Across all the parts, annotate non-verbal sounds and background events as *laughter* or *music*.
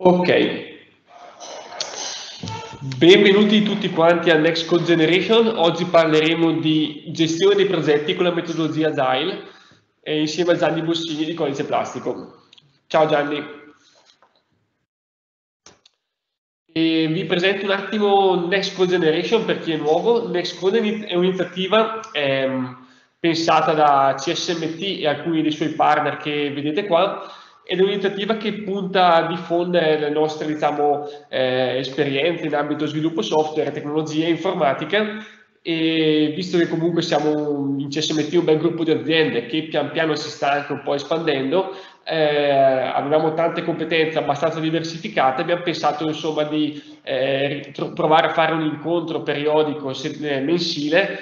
Ok, benvenuti tutti quanti a Next Code Generation. Oggi parleremo di gestione dei progetti con la metodologia Agile eh, insieme a Gianni Bossini di Codice Plastico. Ciao Gianni. E vi presento un attimo Next Code Generation per chi è nuovo. Next Code è un'iniziativa ehm, pensata da CSMT e alcuni dei suoi partner che vedete qua ed è un'iniziativa che punta a diffondere le nostre diciamo, eh, esperienze in ambito sviluppo software, tecnologie informatica e visto che comunque siamo in CSMT un bel gruppo di aziende che pian piano si sta anche un po' espandendo, eh, avevamo tante competenze abbastanza diversificate, abbiamo pensato insomma di eh, provare a fare un incontro periodico eh, mensile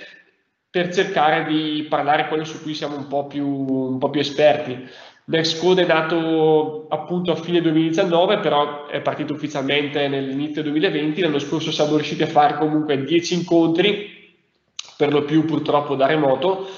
per cercare di parlare quello su cui siamo un po' più, un po più esperti. L'ex code è dato appunto a fine 2019, però è partito ufficialmente nell'inizio 2020. L'anno scorso siamo riusciti a fare comunque 10 incontri, per lo più purtroppo da remoto.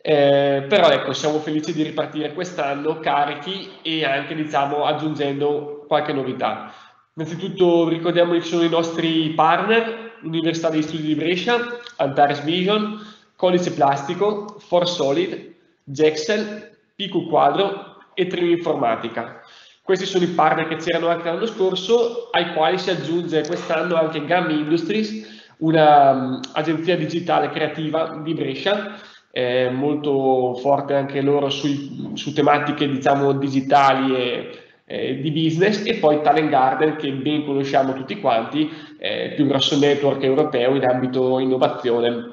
Eh, però ecco, siamo felici di ripartire quest'anno carichi e anche diciamo aggiungendo qualche novità. Innanzitutto ricordiamo che ci sono i nostri partner, Università degli Studi di Brescia, Antares Vision, Codice Plastico, For Solid, Jexel, PQ Quadro, e Trim Informatica. Questi sono i partner che c'erano anche l'anno scorso, ai quali si aggiunge quest'anno anche Gamma Industries, un'agenzia um, digitale creativa di Brescia, eh, molto forte anche loro sui, su tematiche diciamo digitali e eh, di business e poi Talent Garden che ben conosciamo tutti quanti, eh, più grosso network europeo in ambito innovazione,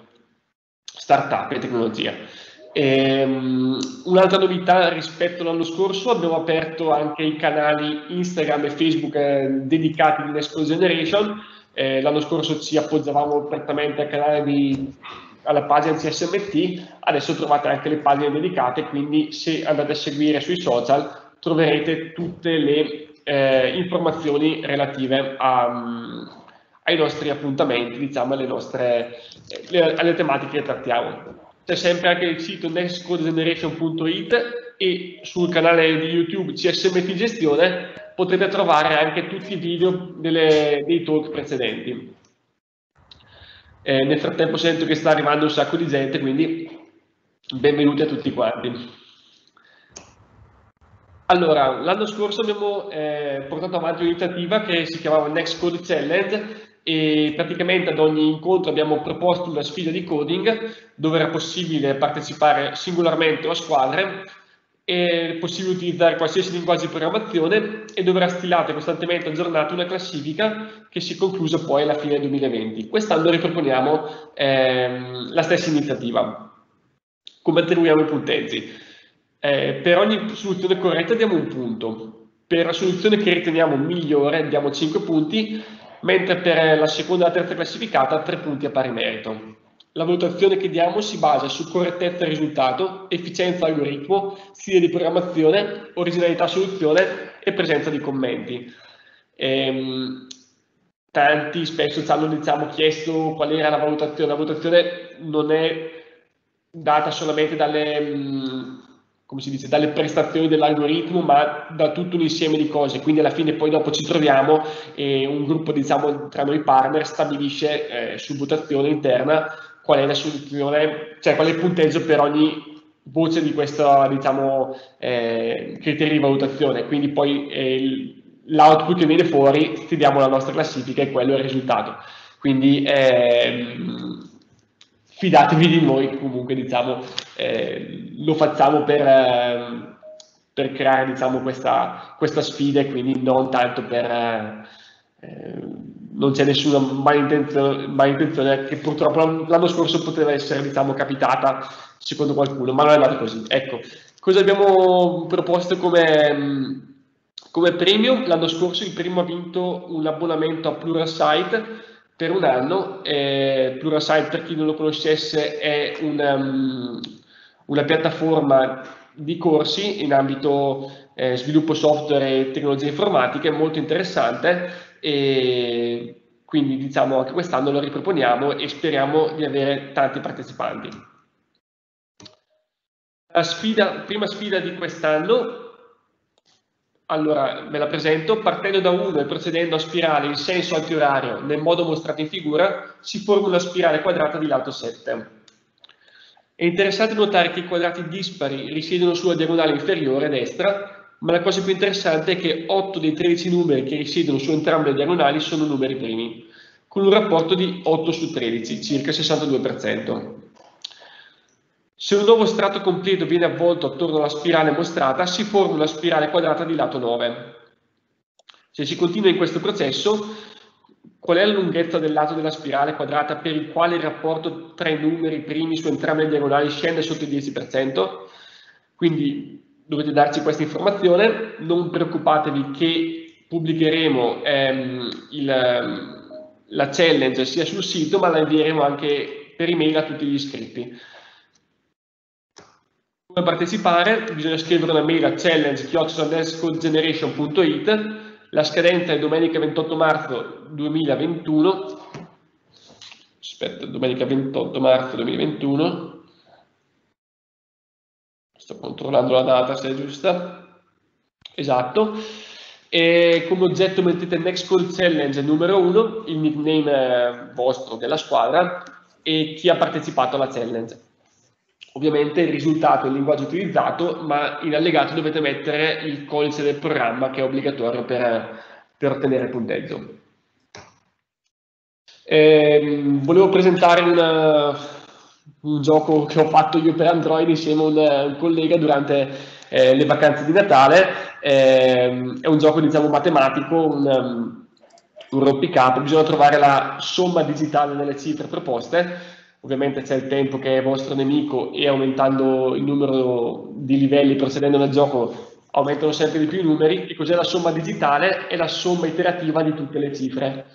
startup e tecnologia. Ehm, un'altra novità rispetto all'anno scorso, abbiamo aperto anche i canali Instagram e Facebook eh, dedicati di Next Generation. Eh, l'anno scorso ci appoggiavamo prettamente al canale di, alla pagina CSMT, adesso trovate anche le pagine dedicate, quindi se andate a seguire sui social troverete tutte le eh, informazioni relative a, um, ai nostri appuntamenti, diciamo, alle, nostre, eh, alle tematiche che trattiamo c'è sempre anche il sito nextcodegeneration.it e sul canale di YouTube CSMT Gestione potete trovare anche tutti i video delle, dei talk precedenti. Eh, nel frattempo sento che sta arrivando un sacco di gente, quindi benvenuti a tutti quanti. Allora, l'anno scorso abbiamo eh, portato avanti un'iniziativa che si chiamava Next Code Challenge e praticamente ad ogni incontro abbiamo proposto una sfida di coding dove era possibile partecipare singolarmente o a squadre è possibile utilizzare qualsiasi linguaggio di programmazione e dove era stilata costantemente aggiornata una classifica che si è conclusa poi alla fine del 2020. Quest'anno riproponiamo ehm, la stessa iniziativa. Come attribuiamo i punteggi? Eh, per ogni soluzione corretta diamo un punto, per la soluzione che riteniamo migliore diamo 5 punti mentre per eh, la seconda e la terza classificata 3 punti a pari merito. La valutazione che diamo si basa su correttezza del risultato, efficienza algoritmo, stile di programmazione, originalità soluzione e presenza di commenti. Ehm, tanti spesso ci hanno diciamo, chiesto qual era la valutazione. La valutazione non è data solamente dalle, mm, come si dice, dalle prestazioni dell'algoritmo, ma da tutto un insieme di cose. Quindi alla fine poi dopo ci troviamo e un gruppo, diciamo, tra noi partner stabilisce eh, su votazione interna qual è la soluzione, cioè qual è il punteggio per ogni voce di questo, diciamo, eh, criterio di valutazione. Quindi poi eh, l'output che viene fuori, stiamo la nostra classifica e quello è il risultato. Quindi ehm, fidatevi di noi, comunque diciamo, eh, lo facciamo per, eh, per creare diciamo, questa, questa, sfida e quindi non tanto per... Eh, eh non c'è nessuna malintenzione, malintenzione che purtroppo l'anno scorso poteva essere diciamo, capitata secondo qualcuno, ma non è andata così. Ecco, cosa abbiamo proposto come, come premio? L'anno scorso il primo ha vinto un abbonamento a Pluralsight per un anno. Eh, Plurasite, per chi non lo conoscesse, è una, ehm, una piattaforma di corsi in ambito eh, sviluppo software e tecnologie informatiche molto interessante e quindi diciamo anche quest'anno lo riproponiamo e speriamo di avere tanti partecipanti. La sfida, prima sfida di quest'anno allora, me la presento, partendo da 1 e procedendo a spirale in senso antiorario nel modo mostrato in figura, si forma una spirale quadrata di lato 7. È interessante notare che i quadrati dispari risiedono sulla diagonale inferiore destra, ma la cosa più interessante è che 8 dei 13 numeri che risiedono su entrambe le diagonali sono numeri primi, con un rapporto di 8 su 13, circa il 62%. Se un nuovo strato completo viene avvolto attorno alla spirale mostrata, si forma una spirale quadrata di lato 9. Se si continua in questo processo, qual è la lunghezza del lato della spirale quadrata per il quale il rapporto tra i numeri primi su entrambe le diagonali scende sotto il 10%? Quindi dovete darci questa informazione, non preoccupatevi che pubblicheremo ehm, il, la challenge sia sul sito, ma la invieremo anche per email a tutti gli iscritti. Per partecipare bisogna scrivere una mail a challenge-generation.it, la scadenza è domenica 28 marzo 2021, aspetta, domenica 28 marzo 2021, sto controllando la data se è giusta, esatto, e come oggetto mettete Next Call Challenge numero 1, il nickname vostro della squadra e chi ha partecipato alla challenge ovviamente il risultato, il linguaggio utilizzato, ma in allegato dovete mettere il codice del programma che è obbligatorio per, per ottenere punteggio. Ehm, volevo presentare una, un gioco che ho fatto io per Android insieme a un, un collega durante eh, le vacanze di Natale, ehm, è un gioco diciamo matematico, un, um, un rompicapo, bisogna trovare la somma digitale delle cifre proposte ovviamente c'è il tempo che è vostro nemico e aumentando il numero di livelli procedendo nel gioco aumentano sempre di più i numeri e cos'è la somma digitale? È la somma iterativa di tutte le cifre.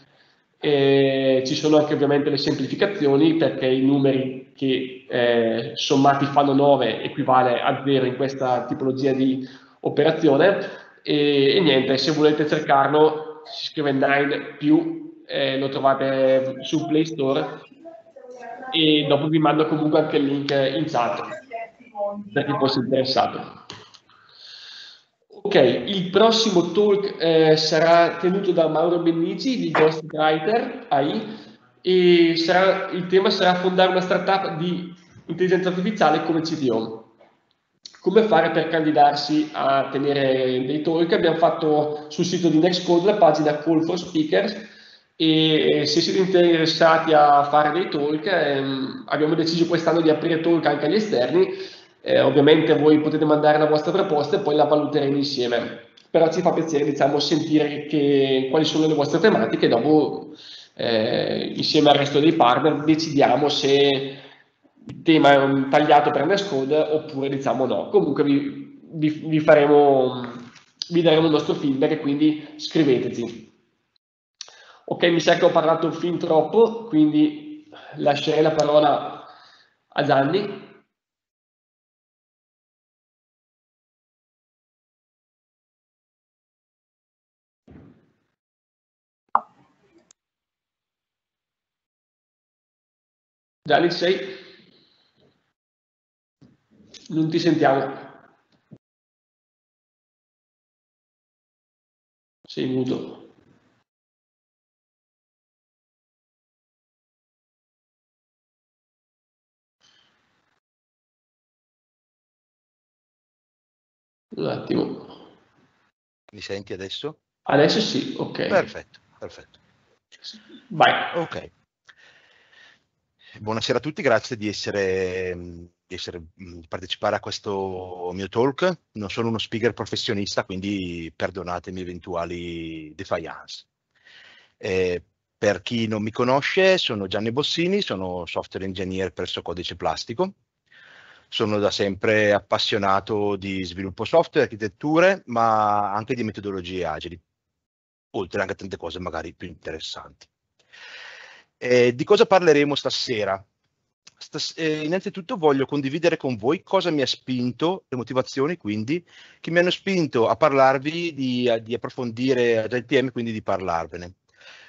E ci sono anche ovviamente le semplificazioni perché i numeri che eh, sommati fanno 9 equivale a 0 in questa tipologia di operazione e, e niente, se volete cercarlo si scrive 9 più, eh, lo trovate su Play Store e dopo vi mando comunque anche il link in chat per chi fosse interessato. Ok, il prossimo talk eh, sarà tenuto da Mauro Bennici di Ghostwriter AI e sarà, il tema sarà fondare una startup di intelligenza artificiale come CTO. Come fare per candidarsi a tenere dei talk? Abbiamo fatto sul sito di Nextcode la pagina Call for Speakers e eh, se siete interessati a fare dei talk ehm, abbiamo deciso quest'anno di aprire talk anche agli esterni eh, ovviamente voi potete mandare la vostra proposta e poi la valuteremo insieme però ci fa piacere diciamo, sentire che, quali sono le vostre tematiche dopo eh, insieme al resto dei partner decidiamo se il tema è un tagliato per Underscode oppure diciamo no comunque vi, vi, vi, faremo, vi daremo il nostro feedback e quindi scriveteci Ok, mi sa che ho parlato fin troppo, quindi lascerei la parola a Gianni. Gianni sei? Non ti sentiamo. Sei muto. Un attimo. Mi senti adesso? Adesso sì, ok. Perfetto, perfetto. Vai. Ok. Buonasera a tutti, grazie di essere, di essere, mm, partecipare a questo mio talk. Non sono uno speaker professionista, quindi perdonatemi eventuali defiance. Eh, per chi non mi conosce, sono Gianni Bossini, sono software engineer presso Codice Plastico sono da sempre appassionato di sviluppo software, architetture, ma anche di metodologie agili, oltre anche a tante cose magari più interessanti. Eh, di cosa parleremo stasera? Stas eh, innanzitutto voglio condividere con voi cosa mi ha spinto, le motivazioni quindi, che mi hanno spinto a parlarvi, di, a, di approfondire JPM, quindi di parlarvene.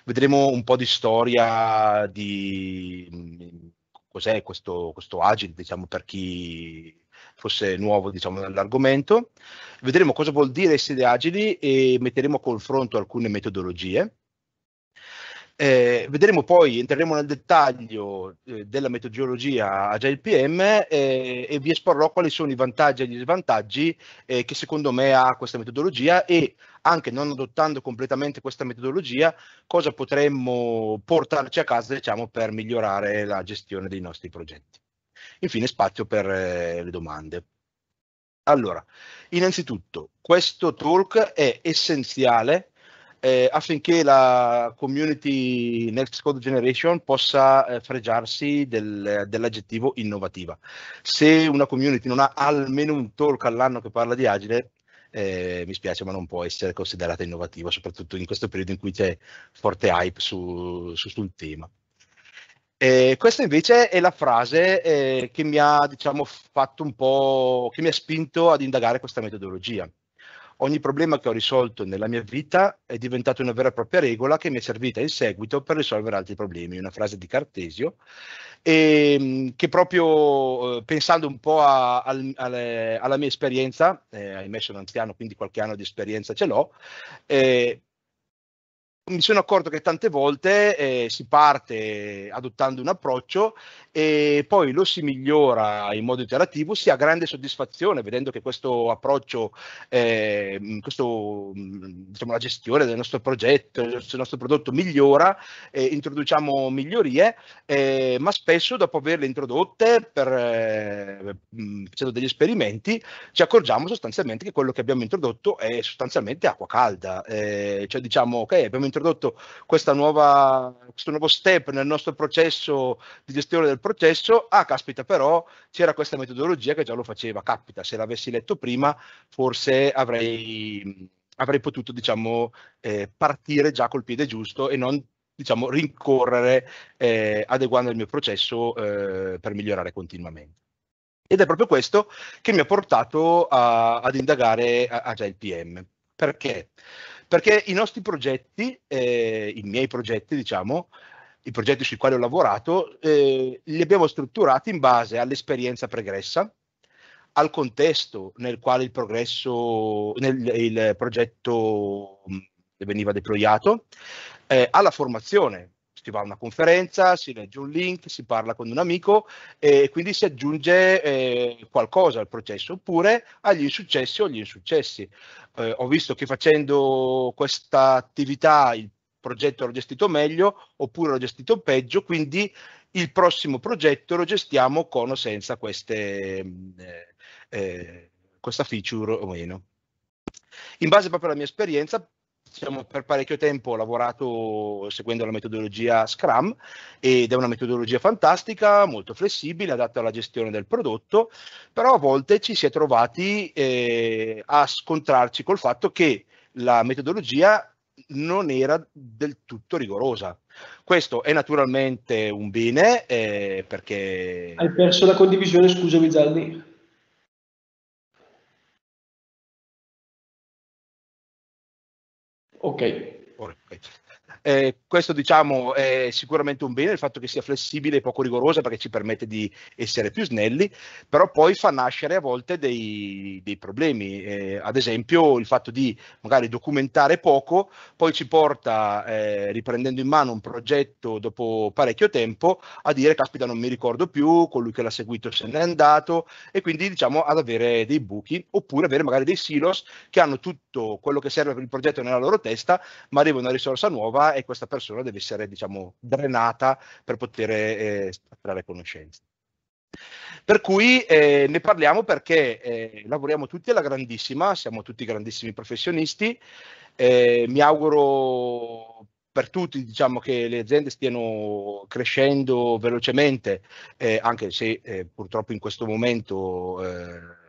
Vedremo un po' di storia, di cos'è questo, questo agile, diciamo, per chi fosse nuovo diciamo, nell'argomento. Vedremo cosa vuol dire essere agili e metteremo a confronto alcune metodologie. Eh, vedremo poi, entreremo nel dettaglio eh, della metodologia Agile PM eh, e vi esporrò quali sono i vantaggi e gli svantaggi eh, che secondo me ha questa metodologia e anche non adottando completamente questa metodologia, cosa potremmo portarci a casa diciamo, per migliorare la gestione dei nostri progetti. Infine spazio per eh, le domande. Allora, innanzitutto, questo talk è essenziale eh, affinché la community Next Code Generation possa eh, fregiarsi del, dell'aggettivo innovativa. Se una community non ha almeno un talk all'anno che parla di agile, eh, mi spiace ma non può essere considerata innovativa, soprattutto in questo periodo in cui c'è forte hype su, su, sul tema. Eh, questa invece è la frase eh, che mi ha diciamo, fatto un po', che mi ha spinto ad indagare questa metodologia. Ogni problema che ho risolto nella mia vita è diventato una vera e propria regola che mi è servita in seguito per risolvere altri problemi, una frase di Cartesio, e, ehm, che proprio eh, pensando un po' a, a, alle, eh, alla mia esperienza, eh, ahimè sono anziano, quindi qualche anno di esperienza ce l'ho, eh, mi sono accorto che tante volte eh, si parte adottando un approccio e poi lo si migliora in modo iterativo, si ha grande soddisfazione vedendo che questo approccio, eh, questo, diciamo, la gestione del nostro progetto, del nostro prodotto migliora, eh, introduciamo migliorie, eh, ma spesso dopo averle introdotte per, eh, facendo degli esperimenti ci accorgiamo sostanzialmente che quello che abbiamo introdotto è sostanzialmente acqua calda, eh, cioè diciamo ok abbiamo introdotto nuova, questo nuovo step nel nostro processo di gestione del processo, ah caspita però c'era questa metodologia che già lo faceva, capita se l'avessi letto prima forse avrei, avrei potuto diciamo eh, partire già col piede giusto e non diciamo rincorrere eh, adeguando il mio processo eh, per migliorare continuamente. Ed è proprio questo che mi ha portato a, ad indagare Agile PM. Perché? Perché i nostri progetti, eh, i miei progetti, diciamo, i progetti sui quali ho lavorato, eh, li abbiamo strutturati in base all'esperienza pregressa, al contesto nel quale il, progresso, nel, il progetto mm, veniva deployato, eh, alla formazione. Si va a una conferenza, si legge un link, si parla con un amico e quindi si aggiunge eh, qualcosa al processo, oppure agli insuccessi o agli insuccessi. Eh, ho visto che facendo questa attività il progetto l'ho gestito meglio oppure l'ho gestito peggio, quindi il prossimo progetto lo gestiamo con o senza queste, eh, eh, questa feature o meno. In base proprio alla mia esperienza, diciamo, per parecchio tempo ho lavorato seguendo la metodologia Scrum ed è una metodologia fantastica, molto flessibile, adatta alla gestione del prodotto, però a volte ci si è trovati eh, a scontrarci col fatto che la metodologia non era del tutto rigorosa. Questo è naturalmente un bene eh, perché... Hai perso la condivisione, scusami Gianni. Ok. Eh, questo diciamo è sicuramente un bene, il fatto che sia flessibile e poco rigorosa perché ci permette di essere più snelli, però poi fa nascere a volte dei, dei problemi, eh, ad esempio il fatto di magari documentare poco, poi ci porta, eh, riprendendo in mano un progetto dopo parecchio tempo, a dire caspita non mi ricordo più, colui che l'ha seguito se n'è andato e quindi diciamo ad avere dei buchi oppure avere magari dei silos che hanno tutto quello che serve per il progetto nella loro testa, ma arriva una risorsa nuova e questa persona deve essere diciamo, drenata per poter eh, attrarre conoscenze. Per cui eh, ne parliamo perché eh, lavoriamo tutti alla grandissima, siamo tutti grandissimi professionisti, eh, mi auguro per tutti diciamo, che le aziende stiano crescendo velocemente, eh, anche se eh, purtroppo in questo momento Eh,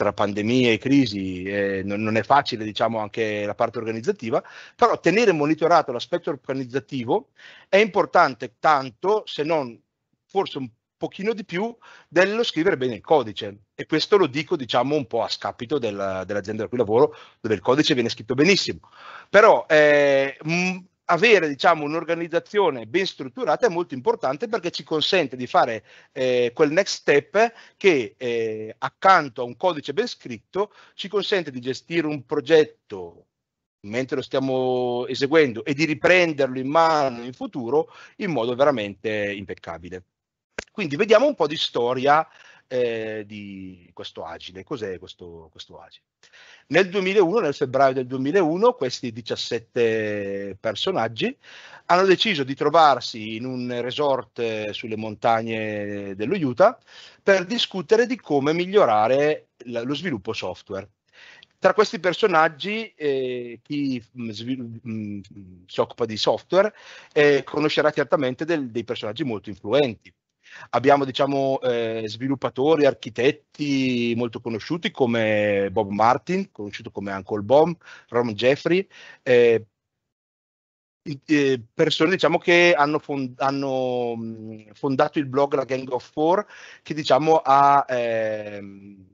tra pandemie e crisi eh, non, non, è facile diciamo anche la parte organizzativa, però tenere monitorato l'aspetto organizzativo è importante tanto se non forse un pochino di più dello scrivere bene il codice e questo lo dico diciamo un po' a scapito del, dell'azienda da cui lavoro dove il codice viene scritto benissimo però eh, mh, avere diciamo, un'organizzazione ben strutturata è molto importante perché ci consente di fare eh, quel next step che eh, accanto a un codice ben scritto ci consente di gestire un progetto mentre lo stiamo eseguendo e di riprenderlo in mano in futuro in modo veramente impeccabile. Quindi vediamo un po' di storia eh, di questo Agile. Cos'è questo, questo Agile? Nel 2001, nel febbraio del 2001, questi 17 personaggi hanno deciso di trovarsi in un resort eh, sulle montagne dello Utah per discutere di come migliorare lo sviluppo software. Tra questi personaggi, eh, chi mh, mm, mh, mm, si occupa di software eh, conoscerà certamente del, dei personaggi molto influenti abbiamo diciamo, eh, sviluppatori, architetti molto conosciuti come Bob Martin, conosciuto come Uncle Bob, Ron Jeffrey, eh, eh, persone diciamo, che hanno, fond- hanno, fondato il blog La Gang of Four, che diciamo, ha ehm,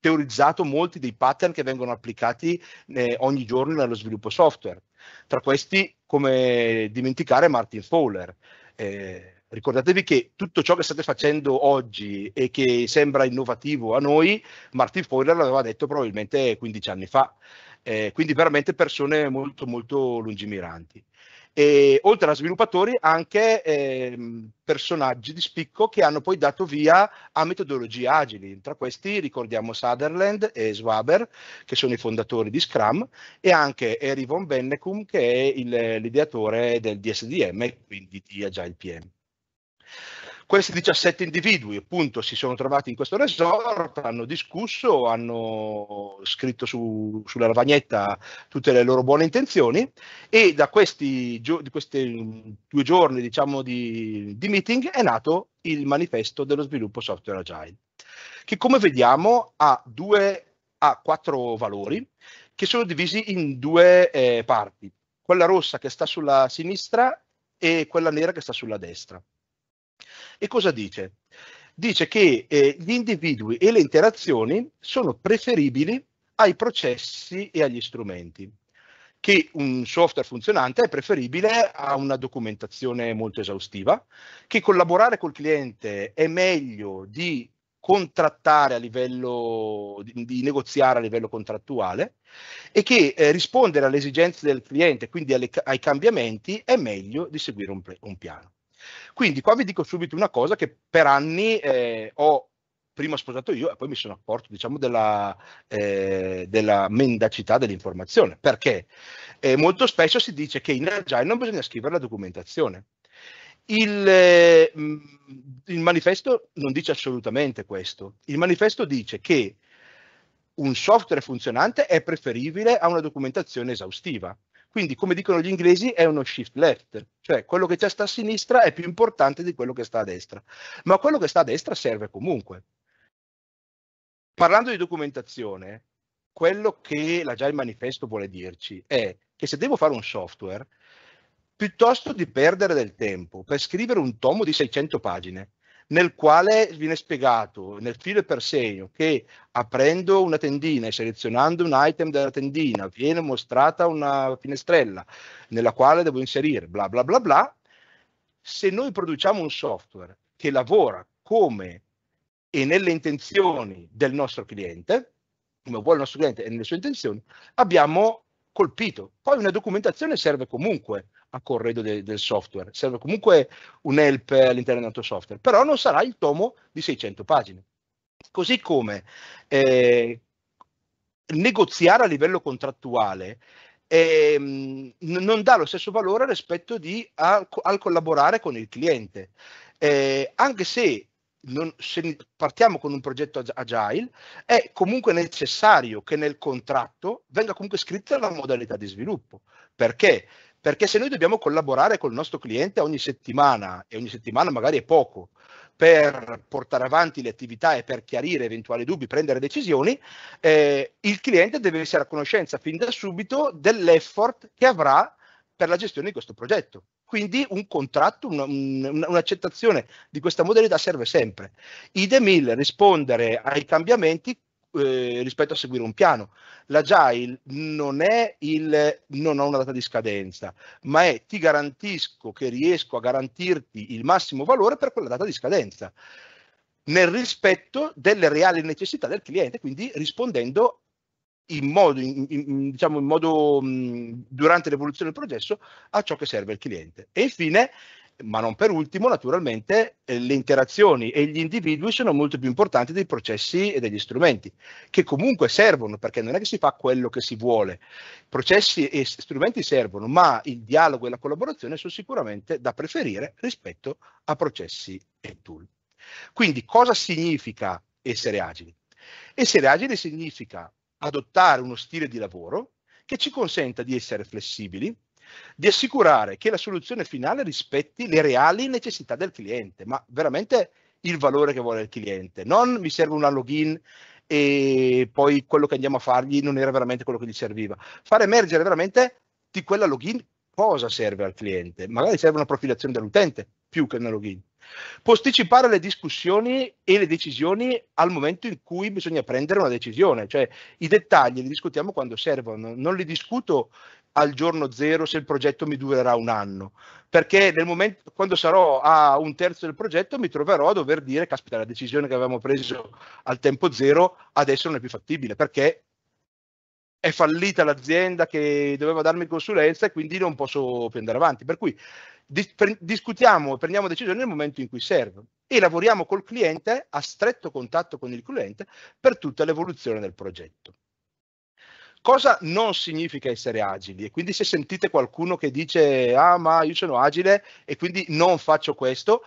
teorizzato molti dei pattern che vengono applicati eh, ogni giorno nello sviluppo software. Tra questi, come dimenticare, Martin Fowler, eh, Ricordatevi che tutto ciò che state facendo oggi e che sembra innovativo a noi, Martin Fowler l'aveva detto probabilmente 15 anni fa. Eh, quindi veramente persone molto molto lungimiranti. E, oltre a sviluppatori anche eh, personaggi di spicco che hanno poi dato via a metodologie agili. Tra questi ricordiamo Sutherland e Swaber che sono i fondatori di Scrum e anche Eri von Bennecum che è l'ideatore del DSDM quindi di Agile PM. Questi 17 individui appunto si sono trovati in questo resort, hanno discusso, hanno scritto su, sulla lavagnetta tutte le loro buone intenzioni e da questi, di questi due giorni diciamo, di, di meeting è nato il manifesto dello sviluppo software agile, che come vediamo ha, due, ha quattro valori che sono divisi in due eh, parti, quella rossa che sta sulla sinistra e quella nera che sta sulla destra. E cosa dice? Dice che eh, gli individui e le interazioni sono preferibili ai processi e agli strumenti, che un software funzionante è preferibile a una documentazione molto esaustiva, che collaborare col cliente è meglio di contrattare a livello di, negoziare a livello contrattuale e che eh, rispondere alle esigenze del cliente, quindi alle, ai cambiamenti, è meglio di seguire un, un piano. Quindi qua vi dico subito una cosa che per anni eh, ho prima sposato io e poi mi sono accorto diciamo, della, eh, della, mendacità dell'informazione perché eh, molto spesso si dice che in agile non bisogna scrivere la documentazione il, eh, mm, il, manifesto non dice assolutamente questo il manifesto dice che un software funzionante è preferibile a una documentazione esaustiva quindi, come dicono gli inglesi, è uno shift left, cioè quello che sta a sinistra è più importante di quello che sta a destra. Ma quello che sta a destra serve comunque. Parlando di documentazione, quello che la Jai Manifesto vuole dirci è che se devo fare un software, piuttosto di perdere del tempo per scrivere un tomo di 600 pagine, nel quale viene spiegato nel filo per segno che aprendo una tendina e selezionando un item della tendina viene mostrata una finestrella nella quale devo inserire bla bla bla bla. Se noi produciamo un software che lavora come e nelle intenzioni del nostro cliente, come vuole il nostro cliente e nelle sue intenzioni, abbiamo colpito. Poi una documentazione serve comunque a corredo de, del software. Serve comunque un help all'interno del nostro software, però non sarà il tomo di 600 pagine. Così come eh, negoziare a livello contrattuale eh, non dà lo stesso valore rispetto di, a, al collaborare con il cliente. Eh, anche se non, se partiamo con un progetto agile, è comunque necessario che nel contratto venga comunque scritta la modalità di sviluppo, perché perché se noi dobbiamo collaborare col nostro cliente ogni settimana, e ogni settimana magari è poco, per portare avanti le attività e per chiarire eventuali dubbi, prendere decisioni, eh, il cliente deve essere a conoscenza fin da subito dell'effort che avrà per la gestione di questo progetto. Quindi un contratto, una, un, un'accettazione di questa modalità serve sempre. Idem il rispondere ai cambiamenti eh, rispetto a seguire un piano. L'agile non è il non ho una data di scadenza, ma è ti garantisco che riesco a garantirti il massimo valore per quella data di scadenza, nel rispetto delle reali necessità del cliente, quindi rispondendo in modo, in, in, diciamo in modo mh, mm, durante l'evoluzione del processo a ciò che serve al cliente. E infine ma non per ultimo, naturalmente, eh, le interazioni e gli individui sono molto più importanti dei processi e degli strumenti, che comunque servono, perché non è che si fa quello che si vuole. Processi e strumenti servono, ma il dialogo e la collaborazione sono sicuramente da preferire rispetto a processi e tool. Quindi cosa significa essere agili? Essere agili significa adottare uno stile di lavoro che ci consenta di essere flessibili, di assicurare che la soluzione finale rispetti le reali necessità del cliente, ma veramente il valore che vuole il cliente, non mi serve una login e poi quello che andiamo a fargli non era veramente quello che gli serviva. Far emergere veramente di quella login cosa serve al cliente, magari serve una profilazione dell'utente più che una login. Posticipare le discussioni e le decisioni al momento in cui bisogna prendere una decisione, cioè i dettagli li discutiamo quando servono, non li discuto al giorno zero se il progetto mi durerà un anno, perché nel momento, quando sarò a un terzo del progetto mi troverò a dover dire, caspita, la decisione che avevamo preso al tempo zero adesso non è più fattibile, perché è fallita l'azienda che doveva darmi consulenza e quindi non posso più andare avanti. Per cui dis- pre- discutiamo e prendiamo decisioni nel momento in cui serve e lavoriamo col cliente a stretto contatto con il cliente per tutta l'evoluzione del progetto. Cosa non significa essere agili? E quindi se sentite qualcuno che dice ah ma io sono agile e quindi non faccio questo,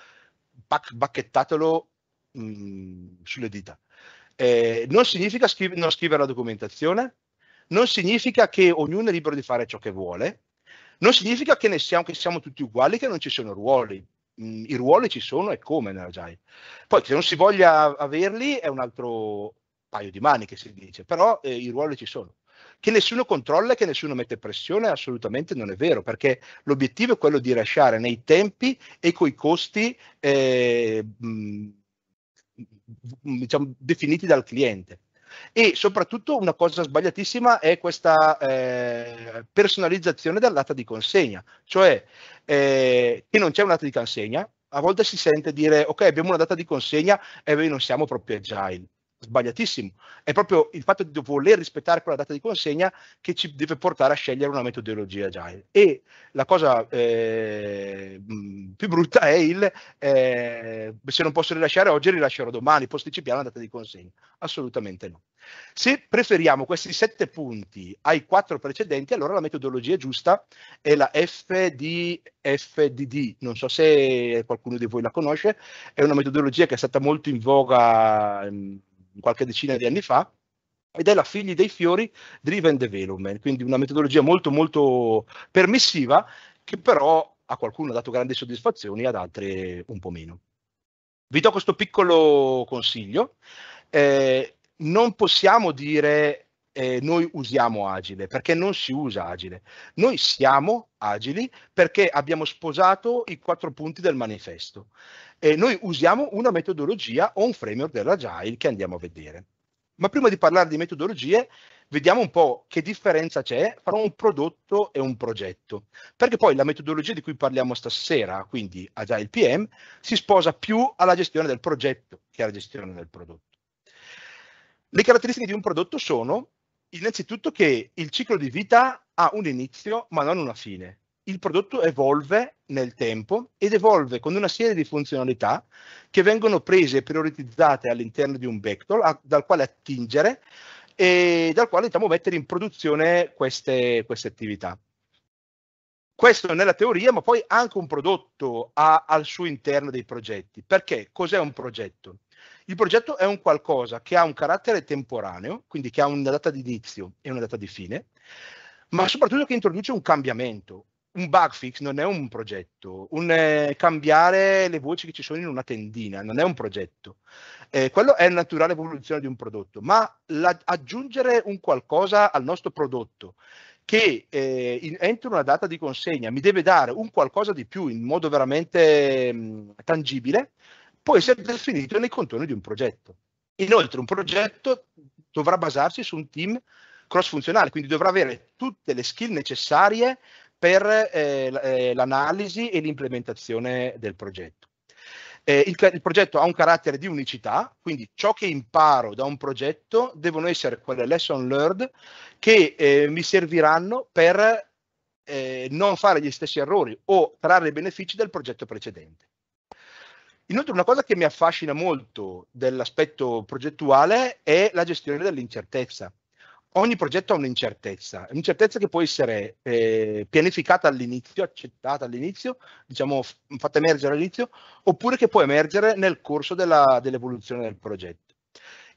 bac- bacchettatelo mh, mm, sulle dita. Eh, non significa scriv- non scrivere la documentazione, non significa che ognuno è libero di fare ciò che vuole, non significa che, siamo, che siamo, tutti uguali, che non ci sono ruoli. Mm, I ruoli ci sono e come nella nell'Agile. Poi se non si voglia averli è un altro paio di mani che si dice, però eh, i ruoli ci sono. Che nessuno controlla, che nessuno mette pressione, assolutamente non è vero, perché l'obiettivo è quello di lasciare nei tempi e coi costi eh, mm, diciamo, definiti dal cliente. E soprattutto una cosa sbagliatissima è questa eh, personalizzazione della data di consegna, cioè eh, che non c'è una di consegna, a volte si sente dire ok abbiamo una data di consegna e noi non siamo proprio agile sbagliatissimo. È proprio il fatto di voler rispettare quella data di consegna che ci deve portare a scegliere una metodologia agile. E la cosa eh, mm, più brutta è il eh, se non posso rilasciare oggi, rilascerò domani, posticipiamo la data di consegna. Assolutamente no. Se preferiamo questi sette punti ai quattro precedenti, allora la metodologia giusta è la FDFDD. Non so se qualcuno di voi la conosce, è una metodologia che è stata molto in voga mm, qualche decina di anni fa, ed è la figli dei fiori Driven Development, quindi una metodologia molto molto permissiva che però a qualcuno ha dato grandi soddisfazioni, ad altri un po' meno. Vi do questo piccolo consiglio. Eh, non possiamo dire eh, noi usiamo agile, perché non si usa agile. Noi siamo agili perché abbiamo sposato i quattro punti del manifesto e noi usiamo una metodologia o un framework dell'agile che andiamo a vedere. Ma prima di parlare di metodologie, vediamo un po' che differenza c'è fra un prodotto e un progetto, perché poi la metodologia di cui parliamo stasera, quindi Agile PM, si sposa più alla gestione del progetto che alla gestione del prodotto. Le caratteristiche di un prodotto sono innanzitutto che il ciclo di vita ha un inizio ma non una fine. Il prodotto evolve nel tempo ed evolve con una serie di funzionalità che vengono prese e prioritizzate all'interno di un vector dal quale attingere e dal quale diciamo, mettere in produzione queste, queste attività. Questo nella teoria, ma poi anche un prodotto ha al suo interno dei progetti. Perché? Cos'è un progetto? Il progetto è un qualcosa che ha un carattere temporaneo, quindi che ha una data di inizio e una data di fine, ma soprattutto che introduce un cambiamento. Un bug fix non è un progetto, un, eh, cambiare le voci che ci sono in una tendina non è un progetto. Eh, quello è la naturale evoluzione di un prodotto, ma la, aggiungere un qualcosa al nostro prodotto che eh, in, entro una data di consegna mi deve dare un qualcosa di più in modo veramente mh, mm, tangibile, può essere definito nei contorni di un progetto. Inoltre un progetto dovrà basarsi su un team cross funzionale, quindi dovrà avere tutte le skill necessarie per eh, eh l'analisi e l'implementazione del progetto. Eh, il, il, progetto ha un carattere di unicità, quindi ciò che imparo da un progetto devono essere quelle lesson learned che eh, mi serviranno per eh, non fare gli stessi errori o trarre i benefici del progetto precedente. Inoltre una cosa che mi affascina molto dell'aspetto progettuale è la gestione dell'incertezza. Ogni progetto ha un'incertezza, un'incertezza che può essere eh, pianificata all'inizio, accettata all'inizio, diciamo fatta emergere all'inizio, oppure che può emergere nel corso della, dell'evoluzione del progetto.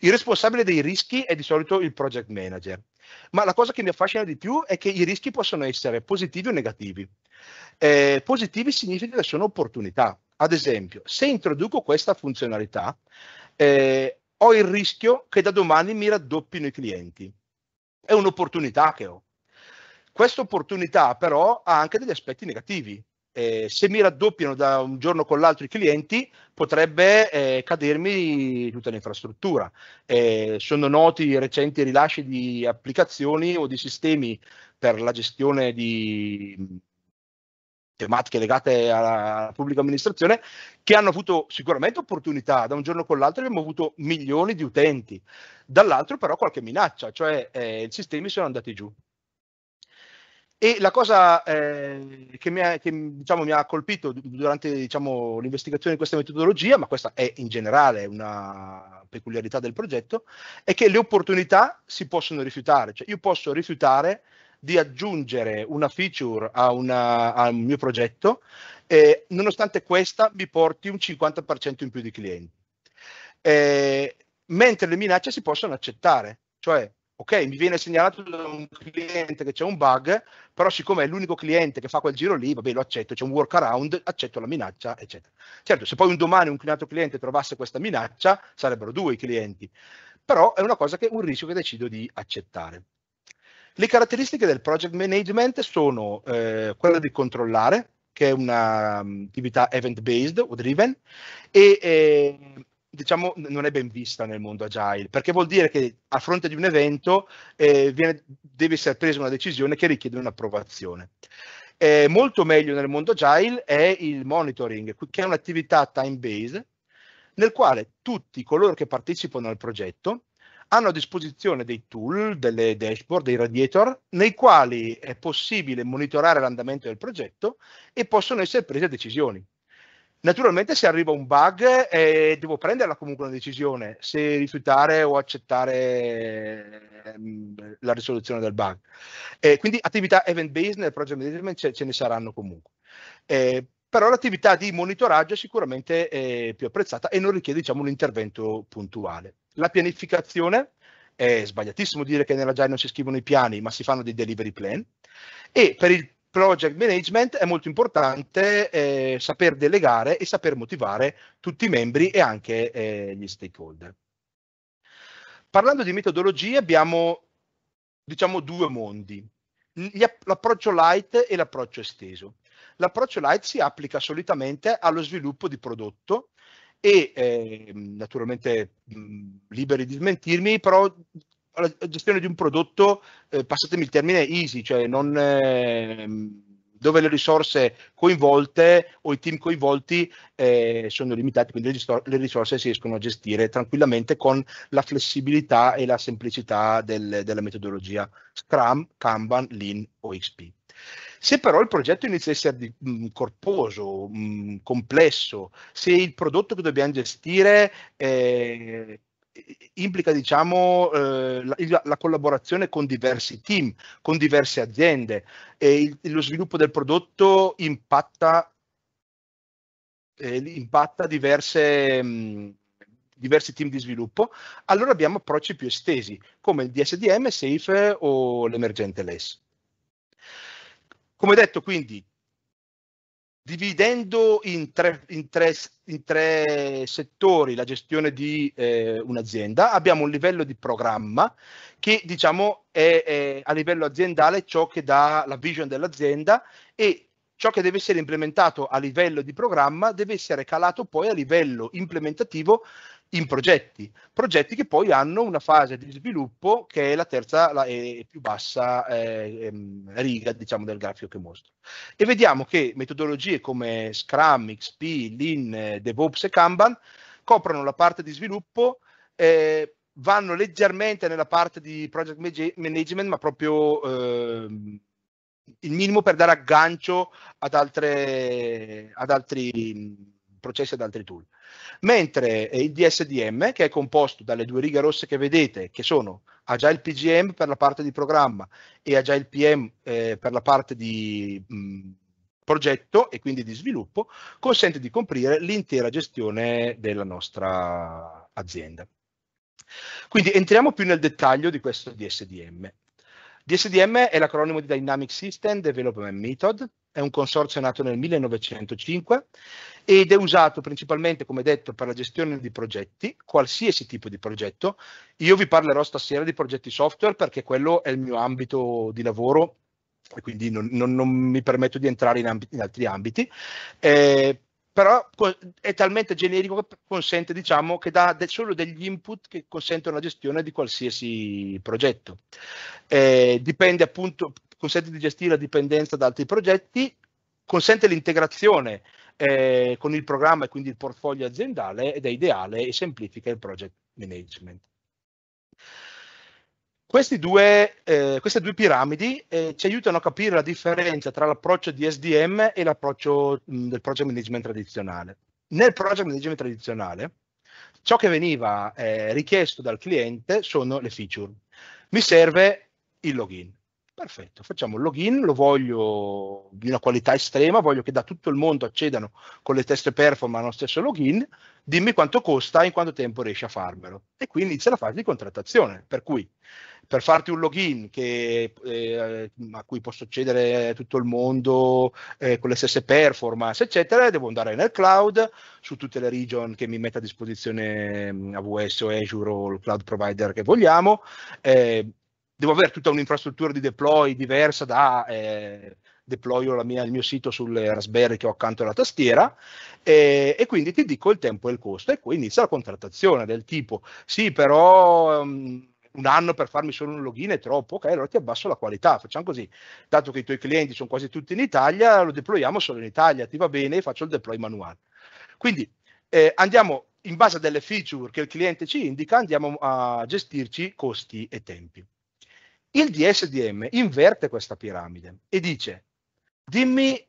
Il responsabile dei rischi è di solito il project manager, ma la cosa che mi affascina di più è che i rischi possono essere positivi o negativi. Eh, positivi significa che sono opportunità, ad esempio, se introduco questa funzionalità, eh, ho il rischio che da domani mi raddoppino i clienti. È un'opportunità che ho. Questa opportunità però ha anche degli aspetti negativi. Eh, se mi raddoppiano da un giorno con l'altro i clienti, potrebbe eh, cadermi tutta l'infrastruttura. Eh, sono noti i recenti rilasci di applicazioni o di sistemi per la gestione di tematiche legate alla pubblica amministrazione che hanno avuto sicuramente opportunità, da un giorno con l'altro abbiamo avuto milioni di utenti, dall'altro però qualche minaccia, cioè eh, i sistemi sono andati giù. E la cosa eh, che, mi ha, che diciamo, mi ha colpito durante diciamo, l'investigazione di questa metodologia, ma questa è in generale una peculiarità del progetto, è che le opportunità si possono rifiutare, cioè io posso rifiutare di aggiungere una feature a, una, a un mio progetto e nonostante questa mi porti un 50% in più di clienti. E, mentre le minacce si possono accettare, cioè ok, mi viene segnalato da un cliente che c'è un bug, però siccome è l'unico cliente che fa quel giro lì, vabbè, lo accetto, c'è un workaround, accetto la minaccia, eccetera. Certo, se poi un domani un altro cliente trovasse questa minaccia, sarebbero due i clienti, però è una cosa che è un rischio che decido di accettare. Le caratteristiche del project management sono eh, quella di controllare, che è un'attività mm, um, event-based o driven, e eh, diciamo non è ben vista nel mondo agile, perché vuol dire che a fronte di un evento eh, viene, deve essere presa una decisione che richiede un'approvazione. Eh, molto meglio nel mondo agile è il monitoring, che è un'attività time-based, nel quale tutti coloro che partecipano al progetto hanno a disposizione dei tool, delle dashboard, dei radiator, nei quali è possibile monitorare l'andamento del progetto e possono essere prese decisioni. Naturalmente se arriva un bug eh, devo prenderla comunque una decisione se rifiutare o accettare eh, la risoluzione del bug. Eh, quindi attività event based nel project management ce, ce ne saranno comunque. Eh, però l'attività di monitoraggio è sicuramente eh, più apprezzata e non richiede diciamo, un intervento puntuale. La pianificazione, è sbagliatissimo dire che nella Jai non si scrivono i piani, ma si fanno dei delivery plan e per il project management è molto importante eh, saper delegare e saper motivare tutti i membri e anche eh, gli stakeholder. Parlando di metodologie abbiamo diciamo due mondi, l'approccio light e l'approccio esteso l'approccio light si applica solitamente allo sviluppo di prodotto e eh, naturalmente mh, liberi di smentirmi, però alla gestione di un prodotto, eh, passatemi il termine, easy, cioè non, eh, dove le risorse coinvolte o i team coinvolti eh, sono limitati, quindi le, le, risorse si riescono a gestire tranquillamente con la flessibilità e la semplicità del, della metodologia Scrum, Kanban, Lean o XP. Se però il progetto inizia a essere mh, mm, corposo, mh, mm, complesso, se il prodotto che dobbiamo gestire eh, implica diciamo, eh, la, la, collaborazione con diversi team, con diverse aziende e il, lo sviluppo del prodotto impatta, eh, impatta diverse, mh, mm, diversi team di sviluppo, allora abbiamo approcci più estesi come il DSDM, SAFE o l'emergente LES. Come detto, quindi, dividendo in tre, in tre, in tre settori la gestione di eh, un'azienda, abbiamo un livello di programma che diciamo è, è a livello aziendale ciò che dà la vision dell'azienda e ciò che deve essere implementato a livello di programma deve essere calato poi a livello implementativo in progetti, progetti che poi hanno una fase di sviluppo che è la terza la, è più bassa eh, ehm, riga diciamo, del grafico che mostro. E vediamo che metodologie come Scrum, XP, Lean, eh, DevOps e Kanban coprono la parte di sviluppo, eh, vanno leggermente nella parte di project management, ma proprio eh, il minimo per dare aggancio ad, altre, ad altri processi ad altri tool. Mentre eh, il DSDM, che è composto dalle due righe rosse che vedete, che sono Agile PGM per la parte di programma e Agile PM eh, per la parte di mh, mm, progetto e quindi di sviluppo, consente di comprire l'intera gestione della nostra azienda. Quindi entriamo più nel dettaglio di questo DSDM. DSDM è l'acronimo di Dynamic System Development Method, è un consorzio nato nel 1905 ed è usato principalmente, come detto, per la gestione di progetti, qualsiasi tipo di progetto. Io vi parlerò stasera di progetti software perché quello è il mio ambito di lavoro e quindi non, non, non mi permetto di entrare in, ambiti, in altri ambiti. Eh, però è talmente generico che consente, diciamo, che dà solo degli input che consentono la gestione di qualsiasi progetto. Eh, dipende appunto, consente di gestire la dipendenza da altri progetti, consente l'integrazione eh, con il programma e quindi il portfolio aziendale ed è ideale e semplifica il project management. Due, eh, queste due piramidi eh, ci aiutano a capire la differenza tra l'approccio di SDM e l'approccio mm, del project management tradizionale. Nel project management tradizionale, ciò che veniva eh, richiesto dal cliente sono le feature. Mi serve il login, Perfetto, facciamo il login, lo voglio di una qualità estrema, voglio che da tutto il mondo accedano con le teste performance allo stesso login, dimmi quanto costa e in quanto tempo riesci a farmelo. E qui inizia la fase di contrattazione, per cui per farti un login che, eh, a cui posso accedere tutto il mondo eh, con le stesse performance, eccetera, devo andare nel cloud su tutte le region che mi mette a disposizione mm, AWS o Azure o il cloud provider che vogliamo, eh, devo avere tutta un'infrastruttura di deploy diversa da eh, deployo mia, il mio sito sul Raspberry che ho accanto alla tastiera eh, e, quindi ti dico il tempo e il costo e qui inizia la contrattazione del tipo sì però um, un anno per farmi solo un login è troppo, ok allora ti abbasso la qualità, facciamo così, dato che i tuoi clienti sono quasi tutti in Italia lo deployiamo solo in Italia, ti va bene faccio il deploy manuale. Quindi eh, andiamo in base a delle feature che il cliente ci indica andiamo a gestirci costi e tempi. Il DSDM inverte questa piramide e dice dimmi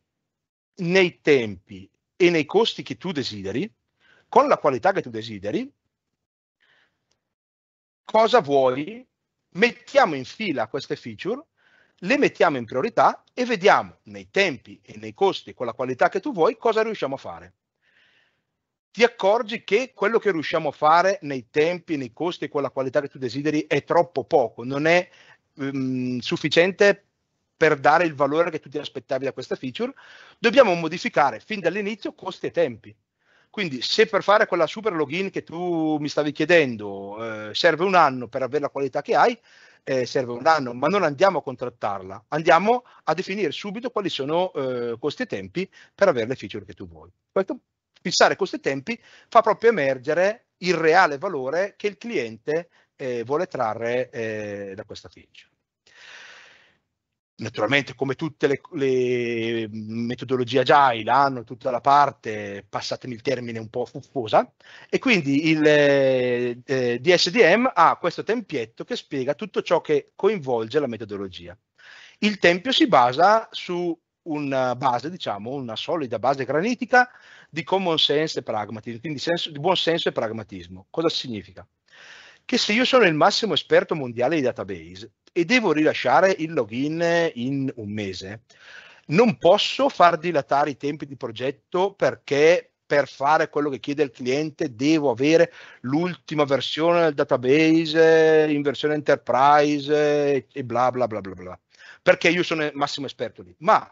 nei tempi e nei costi che tu desideri, con la qualità che tu desideri, cosa vuoi, mettiamo in fila queste feature, le mettiamo in priorità e vediamo nei tempi e nei costi, con la qualità che tu vuoi, cosa riusciamo a fare. Ti accorgi che quello che riusciamo a fare nei tempi, nei costi e con la qualità che tu desideri è troppo poco, non è Ehm, sufficiente per dare il valore che tu ti aspettavi da questa feature, dobbiamo modificare fin dall'inizio costi e tempi. Quindi se per fare quella super login che tu mi stavi chiedendo eh, serve un anno per avere la qualità che hai, eh, serve un anno, ma non andiamo a contrattarla, andiamo a definire subito quali sono eh, costi e tempi per avere le feature che tu vuoi. Questo, fissare costi e tempi fa proprio emergere il reale valore che il cliente eh, vuole trarre eh, da questa feature. Naturalmente, come tutte le, le, metodologie agile, hanno tutta la parte, passatemi il termine, un po' fuffosa, e quindi il eh, eh DSDM ha questo tempietto che spiega tutto ciò che coinvolge la metodologia. Il tempio si basa su una base, diciamo, una solida base granitica di common sense e pragmatismo, quindi senso, di buon senso e pragmatismo. Cosa significa? che se io sono il massimo esperto mondiale di database e devo rilasciare il login in un mese, non posso far dilatare i tempi di progetto perché per fare quello che chiede il cliente devo avere l'ultima versione del database in versione enterprise e bla bla bla bla bla perché io sono il massimo esperto lì ma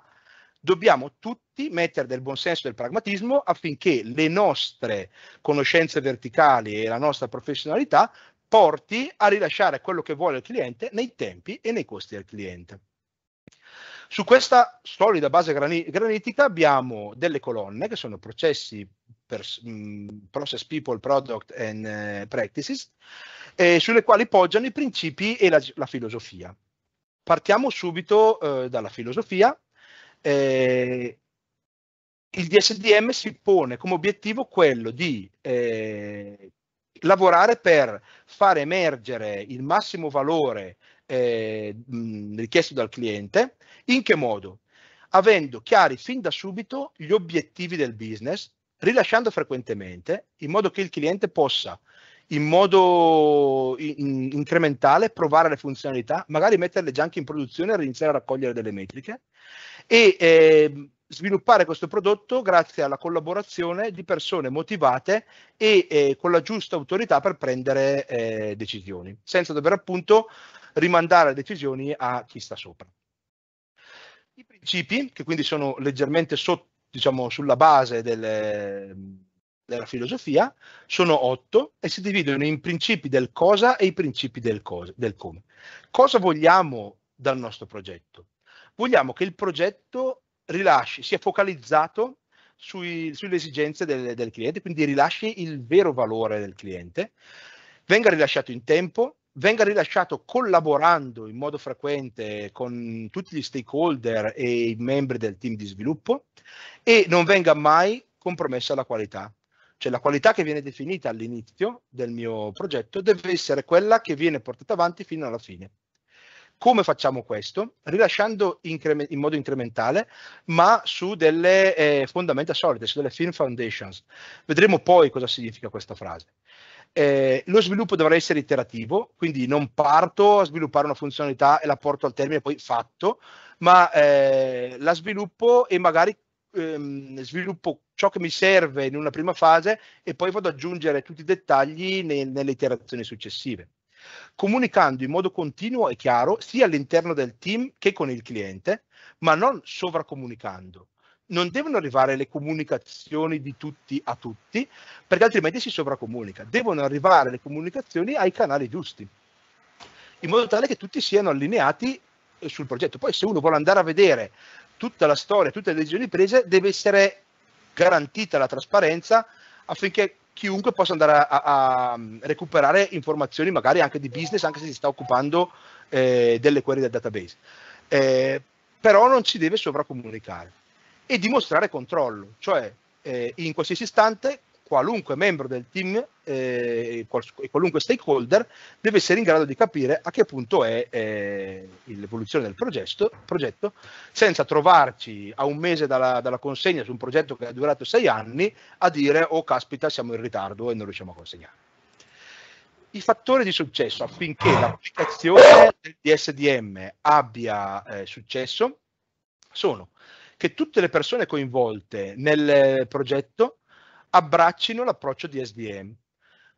dobbiamo tutti mettere del buonsenso e del pragmatismo affinché le nostre conoscenze verticali e la nostra professionalità porti a rilasciare quello che vuole il cliente nei tempi e nei costi del cliente. Su questa solida base granitica abbiamo delle colonne che sono processi, per, mm, process people, product and eh, practices, eh, sulle quali poggiano i principi e la, la filosofia. Partiamo subito eh, dalla filosofia. Eh, il DSDM si pone come obiettivo quello di eh, lavorare per far emergere il massimo valore eh, richiesto dal cliente. In che modo? Avendo chiari fin da subito gli obiettivi del business, rilasciando frequentemente, in modo che il cliente possa in modo in incrementale provare le funzionalità, magari metterle già anche in produzione e iniziare a raccogliere delle metriche e eh, sviluppare questo prodotto grazie alla collaborazione di persone motivate e eh, con la giusta autorità per prendere eh, decisioni, senza dover appunto rimandare decisioni a chi sta sopra. I principi, che quindi sono leggermente sotto, diciamo, sulla base delle, della filosofia, sono otto e si dividono in principi del cosa e i principi del, cosa, del come. Cosa vogliamo dal nostro progetto? Vogliamo che il progetto rilasci, sia focalizzato sui, sulle esigenze del, del, cliente, quindi rilasci il vero valore del cliente, venga rilasciato in tempo, venga rilasciato collaborando in modo frequente con tutti gli stakeholder e i membri del team di sviluppo e non venga mai compromessa la qualità. Cioè la qualità che viene definita all'inizio del mio progetto deve essere quella che viene portata avanti fino alla fine. Come facciamo questo? Rilasciando increme- in modo incrementale, ma su delle eh, fondamenta solide, su delle firm foundations. Vedremo poi cosa significa questa frase. Eh, lo sviluppo dovrà essere iterativo, quindi non parto a sviluppare una funzionalità e la porto al termine poi fatto, ma eh, la sviluppo e magari ehm, sviluppo ciò che mi serve in una prima fase e poi vado ad aggiungere tutti i dettagli nel, nelle iterazioni successive comunicando in modo continuo e chiaro sia all'interno del team che con il cliente, ma non sovracomunicando. Non devono arrivare le comunicazioni di tutti a tutti, perché altrimenti si sovracomunica. Devono arrivare le comunicazioni ai canali giusti, in modo tale che tutti siano allineati eh, sul progetto. Poi se uno vuole andare a vedere tutta la storia, tutte le decisioni prese, deve essere garantita la trasparenza affinché chiunque possa andare a, a, a, recuperare informazioni magari anche di business, anche se si sta occupando eh, delle query del database. Eh, però non ci deve sovracomunicare e dimostrare controllo, cioè eh, in qualsiasi istante qualunque membro del team eh, e qualunque stakeholder deve essere in grado di capire a che punto è eh, l'evoluzione del progetto, progetto, senza trovarci a un mese dalla, dalla, consegna su un progetto che ha durato sei anni a dire oh caspita siamo in ritardo e non riusciamo a consegnare. I fattori di successo affinché l'applicazione del DSDM abbia eh, successo sono che tutte le persone coinvolte nel eh, progetto abbraccino l'approccio di SDM.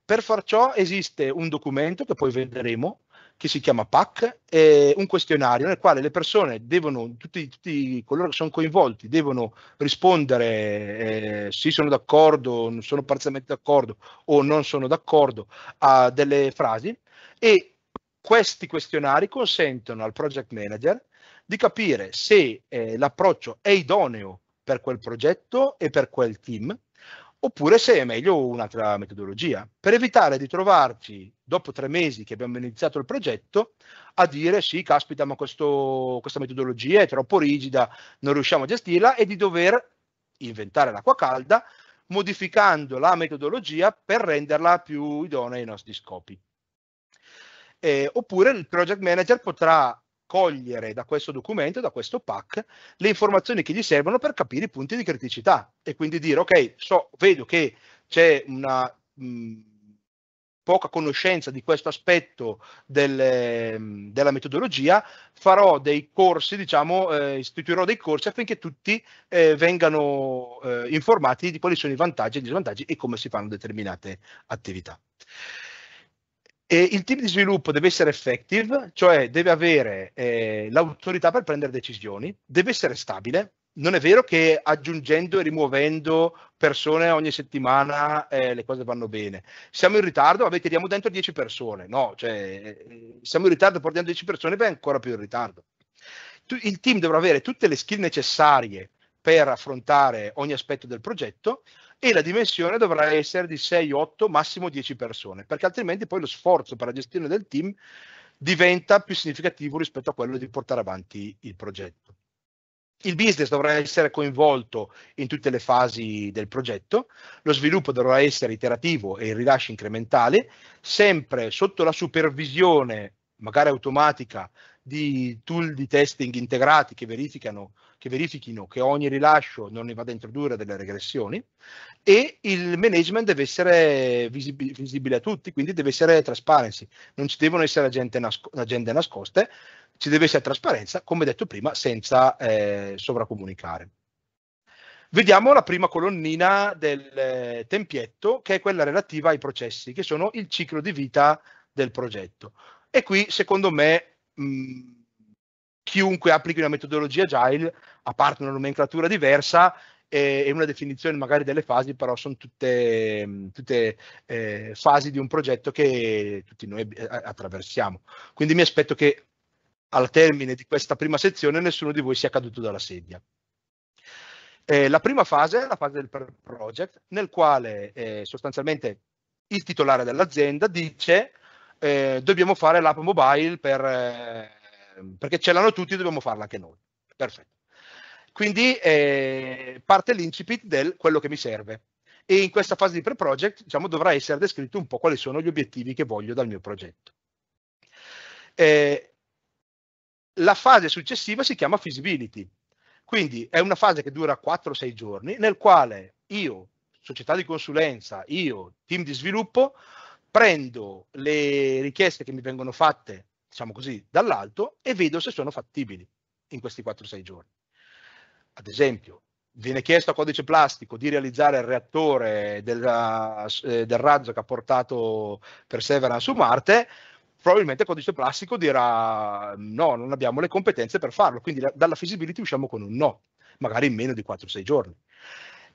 Per far ciò esiste un documento che poi vedremo, che si chiama PAC, eh, un questionario nel quale le persone devono, tutti, tutti coloro che sono coinvolti, devono rispondere eh, sì sono d'accordo, non sono parzialmente d'accordo o non sono d'accordo a delle frasi e questi questionari consentono al project manager di capire se eh, l'approccio è idoneo per quel progetto e per quel team oppure se è meglio un'altra metodologia, per evitare di trovarci dopo tre mesi che abbiamo iniziato il progetto a dire sì, caspita, ma questo, questa metodologia è troppo rigida, non riusciamo a gestirla e di dover inventare l'acqua calda modificando la metodologia per renderla più idonea ai nostri scopi. Eh, oppure il project manager potrà cogliere da questo documento, da questo pack, le informazioni che gli servono per capire i punti di criticità e quindi dire ok, so, vedo che c'è una mh, poca conoscenza di questo aspetto del, della metodologia, farò dei corsi, diciamo, eh, istituirò dei corsi affinché tutti eh, vengano eh, informati di quali sono i vantaggi e gli svantaggi e come si fanno determinate attività. E il team di sviluppo deve essere effective, cioè deve avere eh, l'autorità per prendere decisioni, deve essere stabile. Non è vero che aggiungendo e rimuovendo persone ogni settimana eh, le cose vanno bene. Siamo in ritardo, vabbè, tiriamo dentro 10 persone. No, cioè, eh, siamo in ritardo, portiamo 10 persone, vai ancora più in ritardo. il team dovrà avere tutte le skill necessarie per affrontare ogni aspetto del progetto, e la dimensione dovrà essere di 6, 8, massimo 10 persone, perché altrimenti poi lo sforzo per la gestione del team diventa più significativo rispetto a quello di portare avanti il progetto. Il business dovrà essere coinvolto in tutte le fasi del progetto, lo sviluppo dovrà essere iterativo e il rilascio incrementale, sempre sotto la supervisione, magari automatica, di tool di testing integrati che, che verifichino che ogni rilascio non ne vada a introdurre delle regressioni e il management deve essere visib visibile a tutti, quindi deve essere transparency, non ci devono essere agende, nasc agende nascoste, ci deve essere trasparenza, come detto prima, senza eh, sovracomunicare. Vediamo la prima colonnina del eh, tempietto, che è quella relativa ai processi, che sono il ciclo di vita del progetto. E qui, secondo me, mh, chiunque applichi una metodologia agile, a parte una nomenclatura diversa e, e una definizione magari delle fasi, però sono tutte, tutte eh, fasi di un progetto che tutti noi attraversiamo. Quindi mi aspetto che al termine di questa prima sezione nessuno di voi sia caduto dalla sedia. Eh, la prima fase è la fase del project, nel quale eh, sostanzialmente il titolare dell'azienda dice eh, dobbiamo fare l'app mobile per, eh, perché ce l'hanno tutti, dobbiamo farla anche noi. Perfetto. Quindi eh, parte l'incipit del quello che mi serve. E in questa fase di pre-project diciamo, dovrà essere descritto un po' quali sono gli obiettivi che voglio dal mio progetto. Eh, la fase successiva si chiama feasibility. Quindi è una fase che dura 4-6 giorni, nel quale io, società di consulenza, io, team di sviluppo, prendo le richieste che mi vengono fatte, diciamo così, dall'alto e vedo se sono fattibili in questi 4-6 giorni. Ad esempio, viene chiesto a codice plastico di realizzare il reattore della, eh, del razzo che ha portato Perseverance su Marte, probabilmente codice plastico dirà no, non abbiamo le competenze per farlo, quindi dalla feasibility usciamo con un no, magari in meno di 4-6 giorni.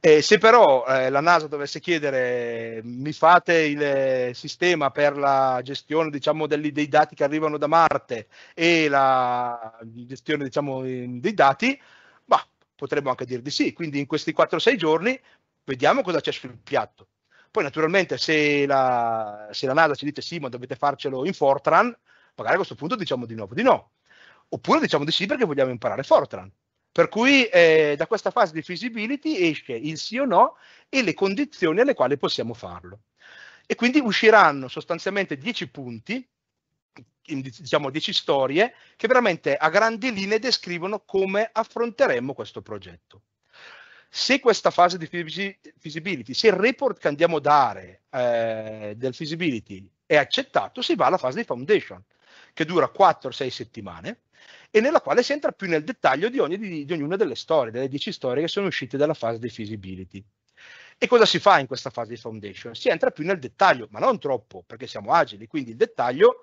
Eh, se però eh, la NASA dovesse chiedere mi fate il eh, sistema per la gestione diciamo, degli, dei dati che arrivano da Marte e la gestione diciamo, dei dati, bah, potremmo anche dire di sì. Quindi in questi 4-6 giorni vediamo cosa c'è sul piatto. Poi naturalmente se la, se la, NASA ci dice sì ma dovete farcelo in Fortran, magari a questo punto diciamo di nuovo di no. Oppure diciamo di sì perché vogliamo imparare Fortran. Per cui eh, da questa fase di feasibility esce il sì o no e le condizioni alle quali possiamo farlo. E quindi usciranno sostanzialmente 10 punti, diciamo 10 storie, che veramente a grandi linee descrivono come affronteremo questo progetto. Se questa fase di feasibility, se il report che andiamo a dare eh, del feasibility è accettato, si va alla fase di foundation, che dura 4-6 settimane e nella quale si entra più nel dettaglio di, ogni, di, di ognuna delle storie, delle 10 storie che sono uscite dalla fase di feasibility. E cosa si fa in questa fase di foundation? Si entra più nel dettaglio, ma non troppo, perché siamo agili, quindi il dettaglio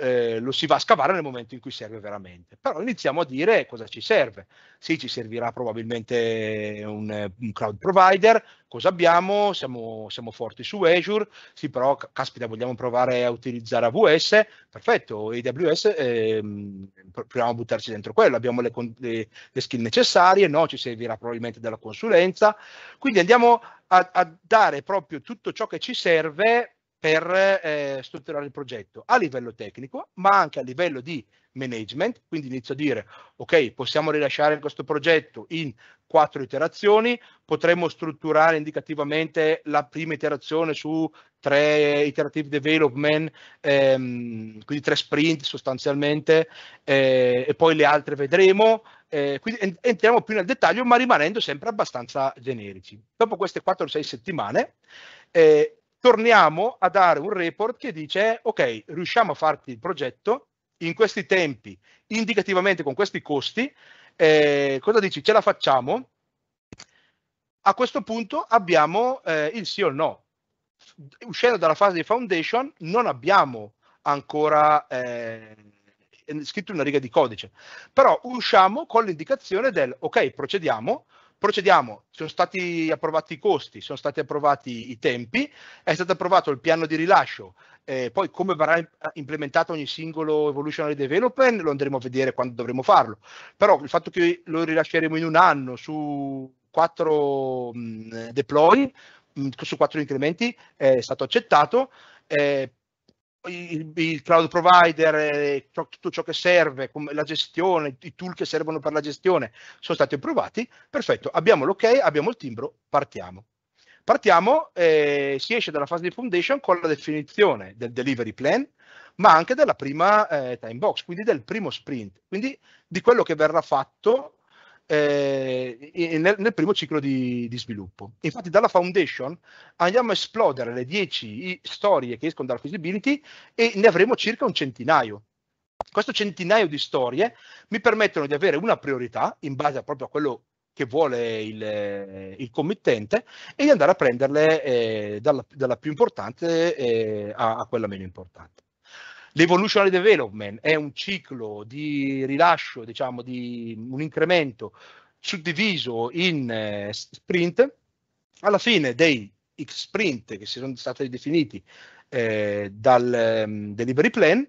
eh, lo si va a scavare nel momento in cui serve veramente. Però iniziamo a dire cosa ci serve. Sì, ci servirà probabilmente un, eh, un cloud provider, cosa abbiamo, siamo, siamo, forti su Azure, sì però caspita vogliamo provare a utilizzare AWS, perfetto, AWS ehm, proviamo a buttarci dentro quello, abbiamo le, le, le, skill necessarie, no, ci servirà probabilmente della consulenza, quindi andiamo a, a dare proprio tutto ciò che ci serve per eh, strutturare il progetto a livello tecnico, ma anche a livello di management, quindi inizio a dire, ok, possiamo rilasciare questo progetto in quattro iterazioni, potremmo strutturare indicativamente la prima iterazione su tre iterative development, ehm, quindi tre sprint sostanzialmente, eh, e poi le altre vedremo, eh, quindi entriamo più nel dettaglio, ma rimanendo sempre abbastanza generici. Dopo queste 4-6 settimane, eh, torniamo a dare un report che dice, ok, riusciamo a farti il progetto in questi tempi, indicativamente con questi costi, eh, cosa dici, ce la facciamo? A questo punto abbiamo eh, il sì o il no. Uscendo dalla fase di foundation non abbiamo ancora eh, scritto una riga di codice, però usciamo con l'indicazione del ok, procediamo, Procediamo, sono stati approvati i costi, sono stati approvati i tempi, è stato approvato il piano di rilascio, eh, poi come verrà implementato ogni singolo evolutionary development lo andremo a vedere quando dovremo farlo, però il fatto che lo rilasceremo in un anno su quattro deploy, mh, su quattro incrementi eh, è stato accettato. Eh, il, il, cloud provider, eh, tutto ciò che serve, come la gestione, i tool che servono per la gestione sono stati approvati, perfetto, abbiamo l'ok, abbiamo il timbro, partiamo. Partiamo, eh, si esce dalla fase di foundation con la definizione del delivery plan, ma anche della prima eh, time box, quindi del primo sprint, quindi di quello che verrà fatto eh, nel, nel, primo ciclo di, di, sviluppo. Infatti dalla Foundation andiamo a esplodere le 10 storie che escono dalla feasibility e ne avremo circa un centinaio. Questo centinaio di storie mi permettono di avere una priorità in base a proprio a quello che vuole il, eh, il committente e di andare a prenderle eh, dalla, dalla, più importante eh, a, a quella meno importante. L'evolutionary development è un ciclo di rilascio, diciamo, di un incremento suddiviso in eh, sprint. Alla fine dei X sprint che si sono stati definiti eh, dal um, delivery plan,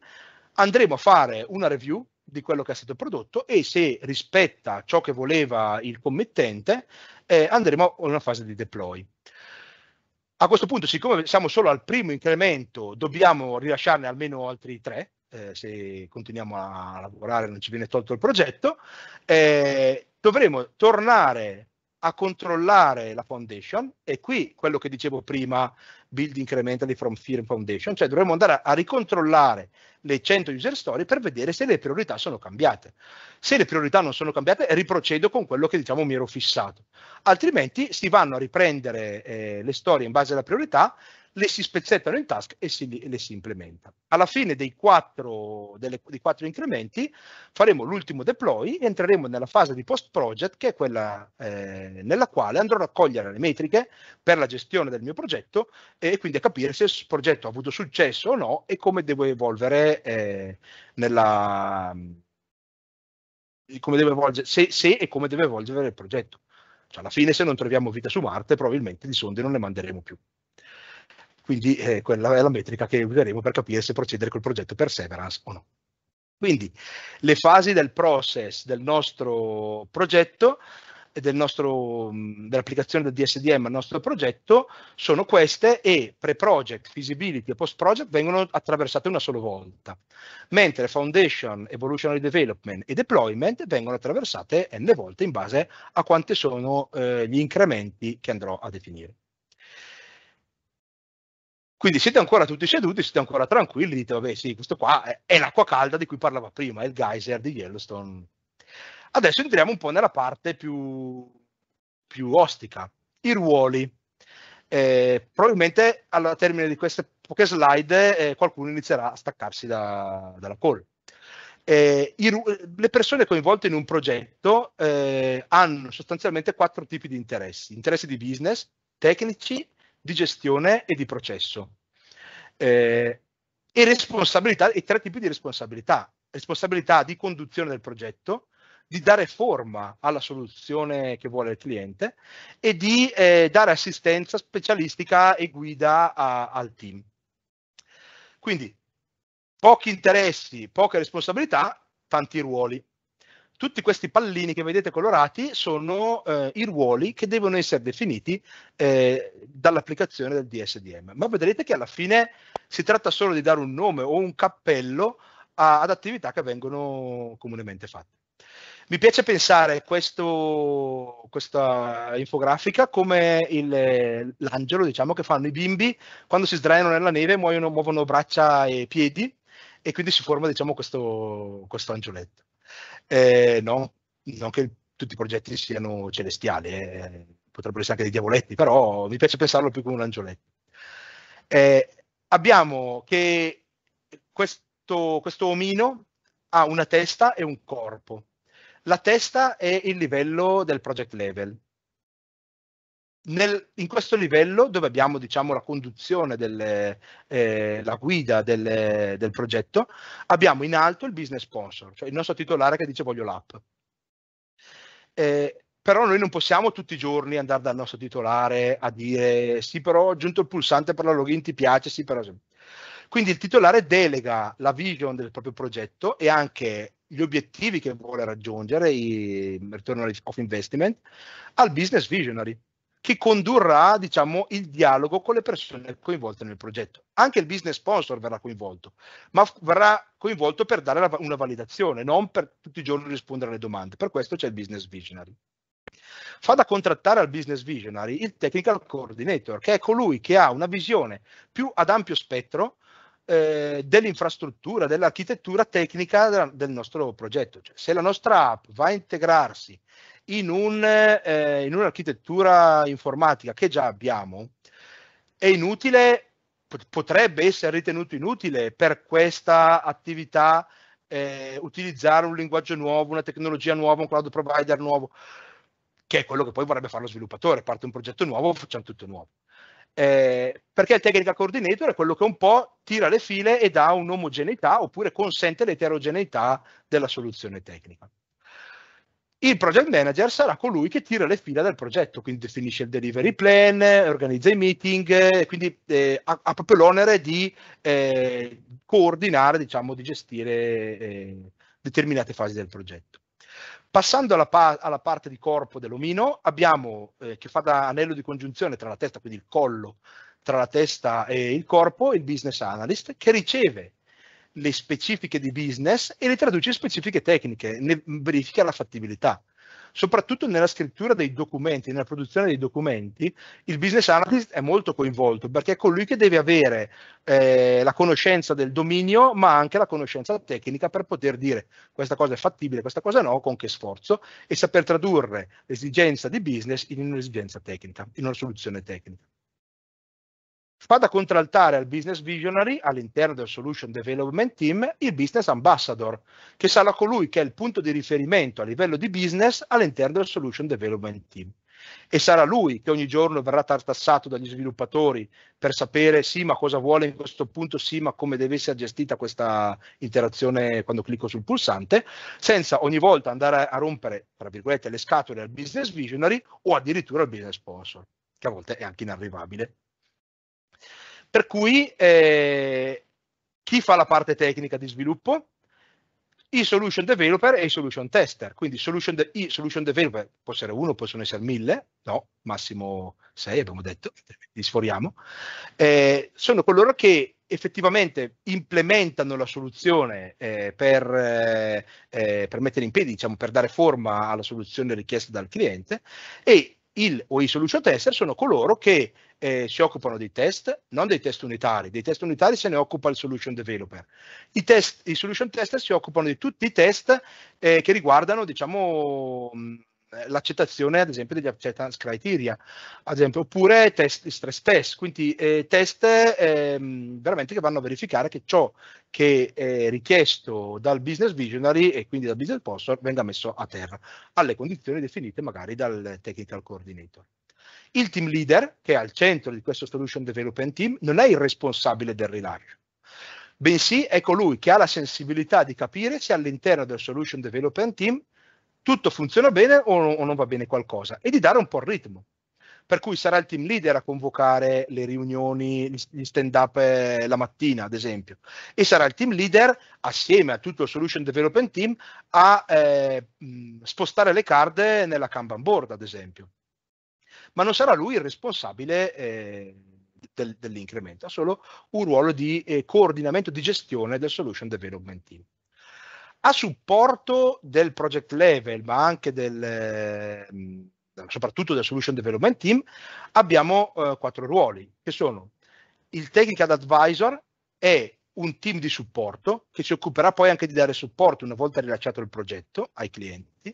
andremo a fare una review di quello che è stato prodotto e se rispetta ciò che voleva il committente eh, andremo a una fase di deploy. A questo punto, siccome siamo solo al primo incremento, dobbiamo rilasciarne almeno altri tre, eh, se continuiamo a lavorare non ci viene tolto il progetto, eh, dovremo tornare a controllare la foundation e qui quello che dicevo prima build incrementally from firm foundation cioè dovremmo andare a, a ricontrollare le 100 user story per vedere se le priorità sono cambiate se le priorità non sono cambiate riprocedo con quello che diciamo mi ero fissato altrimenti si vanno a riprendere eh, le storie in base alla priorità le si spezzettano in task e, si, le si implementa. Alla fine dei quattro, delle, dei quattro incrementi faremo l'ultimo deploy e entreremo nella fase di post project che è quella eh, nella quale andrò a raccogliere le metriche per la gestione del mio progetto e quindi a capire se il progetto ha avuto successo o no e come devo evolvere eh, nella... Mm, come deve evolvere, se, se e come deve evolvere il progetto. Cioè, alla fine, se non troviamo vita su Marte, probabilmente di sonde non ne manderemo più. Quindi eh, quella è la metrica che useremo per capire se procedere col progetto Perseverance o no. Quindi le fasi del process del nostro progetto del mm, dell'applicazione del DSDM al nostro progetto sono queste e pre-project, feasibility e post-project vengono attraversate una sola volta, mentre foundation, evolutionary development e deployment vengono attraversate n volte in base a quante sono eh, gli incrementi che andrò a definire. Quindi siete ancora tutti seduti, siete ancora tranquilli, dite vabbè sì, questo qua è, è l'acqua calda di cui parlava prima, è il geyser di Yellowstone. Adesso entriamo un po' nella parte più, più ostica, i ruoli. Eh, probabilmente alla termine di queste poche slide eh, qualcuno inizierà a staccarsi da, dalla call. Eh, i, le persone coinvolte in un progetto eh, hanno sostanzialmente quattro tipi di interessi, interessi di business, tecnici, di gestione e di processo. Eh, e responsabilità, e tre tipi di responsabilità. Responsabilità di conduzione del progetto, di dare forma alla soluzione che vuole il cliente e di eh, dare assistenza specialistica e guida a, al team. Quindi pochi interessi, poche responsabilità, tanti ruoli tutti questi pallini che vedete colorati sono eh, i ruoli che devono essere definiti eh, dall'applicazione del DSDM. Ma vedrete che alla fine si tratta solo di dare un nome o un cappello a, ad attività che vengono comunemente fatte. Mi piace pensare questo, questa infografica come il, l'angelo diciamo, che fanno i bimbi quando si sdraiano nella neve, muoiono, muovono braccia e piedi e quindi si forma diciamo, questo, questo angioletto eh, no, non che tutti i progetti siano celestiali, eh, potrebbero essere anche dei diavoletti, però mi piace pensarlo più come un angioletto. Eh, abbiamo che questo, questo omino ha una testa e un corpo. La testa è il livello del project level, nel, in questo livello dove abbiamo diciamo, la conduzione, delle, eh, la guida delle, del progetto, abbiamo in alto il business sponsor, cioè il nostro titolare che dice voglio l'app. Eh, però noi non possiamo tutti i giorni andare dal nostro titolare a dire sì però ho aggiunto il pulsante per la login ti piace, sì però... Quindi il titolare delega la vision del proprio progetto e anche gli obiettivi che vuole raggiungere, i return of investment, al business visionary che condurrà diciamo, il dialogo con le persone coinvolte nel progetto. Anche il business sponsor verrà coinvolto, ma verrà coinvolto per dare una validazione, non per tutti i giorni rispondere alle domande. Per questo c'è il business visionary. Fa da contrattare al business visionary il technical coordinator, che è colui che ha una visione più ad ampio spettro eh, dell'infrastruttura, dell'architettura tecnica del, del nostro progetto. Cioè, se la nostra app va a integrarsi in, un, eh, in un'architettura informatica che già abbiamo, è inutile potrebbe essere ritenuto inutile per questa attività eh, utilizzare un linguaggio nuovo, una tecnologia nuova, un cloud provider nuovo, che è quello che poi vorrebbe fare lo sviluppatore, parte un progetto nuovo, facciamo tutto nuovo eh, perché il technical coordinator è quello che un po' tira le file e dà un'omogeneità oppure consente l'eterogeneità della soluzione tecnica. Il project manager sarà colui che tira le fila del progetto, quindi definisce il delivery plan, organizza i meeting, eh, quindi eh, ha, ha, proprio l'onere di eh, coordinare, diciamo, di gestire eh, determinate fasi del progetto. Passando alla, pa- alla parte di corpo dell'omino, abbiamo eh, che fa da anello di congiunzione tra la testa, quindi il collo, tra la testa e il corpo, il business analyst, che riceve le specifiche di business e le traduce in specifiche tecniche, ne verifica la fattibilità soprattutto nella scrittura dei documenti, nella produzione dei documenti, il business analyst è molto coinvolto perché è colui che deve avere eh, la conoscenza del dominio, ma anche la conoscenza tecnica per poter dire questa cosa è fattibile, questa cosa no, con che sforzo, e saper tradurre l'esigenza di business in un'esigenza tecnica, in una soluzione tecnica fa da contraltare al business visionary all'interno del solution development team il business ambassador, che sarà colui che è il punto di riferimento a livello di business all'interno del solution development team. E sarà lui che ogni giorno verrà tartassato dagli sviluppatori per sapere sì ma cosa vuole in questo punto, sì ma come deve essere gestita questa interazione quando clicco sul pulsante, senza ogni volta andare a rompere, tra virgolette, le scatole al business visionary o addirittura al business sponsor, che a volte è anche inarrivabile. Per cui eh, chi fa la parte tecnica di sviluppo? I solution developer e i solution tester. Quindi solution de- i solution developer può essere uno, possono essere mille, no, massimo sei abbiamo detto, li sforiamo. Eh, sono coloro che effettivamente implementano la soluzione eh, per, eh, eh per, mettere in piedi, diciamo, per dare forma alla soluzione richiesta dal cliente e il o i solution tester sono coloro che eh, si occupano dei test, non dei test unitari, dei test unitari se ne occupa il solution developer. I, test, i solution tester si occupano di tutti i test eh, che riguardano, diciamo, mh, eh, l'accettazione ad esempio degli acceptance criteria ad esempio, oppure test, stress test quindi eh, test ehm, veramente che vanno a verificare che ciò che è eh, richiesto dal business visionary e quindi dal business sponsor venga messo a terra alle condizioni definite magari dal technical coordinator il team leader che è al centro di questo solution development team non è il responsabile del rilascio bensì è colui che ha la sensibilità di capire se all'interno del solution development team tutto funziona bene o, o non va bene qualcosa e di dare un po' il ritmo per cui sarà il team leader a convocare le riunioni, gli stand up eh, la mattina, ad esempio, e sarà il team leader assieme a tutto il solution development team a eh, spostare le carte nella Kanban board, ad esempio. Ma non sarà lui il responsabile eh, del, dell'incremento, ha solo un ruolo di eh, coordinamento di gestione del solution development team a supporto del project level, ma anche del, ehm, soprattutto del solution development team, abbiamo eh, quattro ruoli, che sono il technical advisor è un team di supporto che si occuperà poi anche di dare supporto una volta rilasciato il progetto ai clienti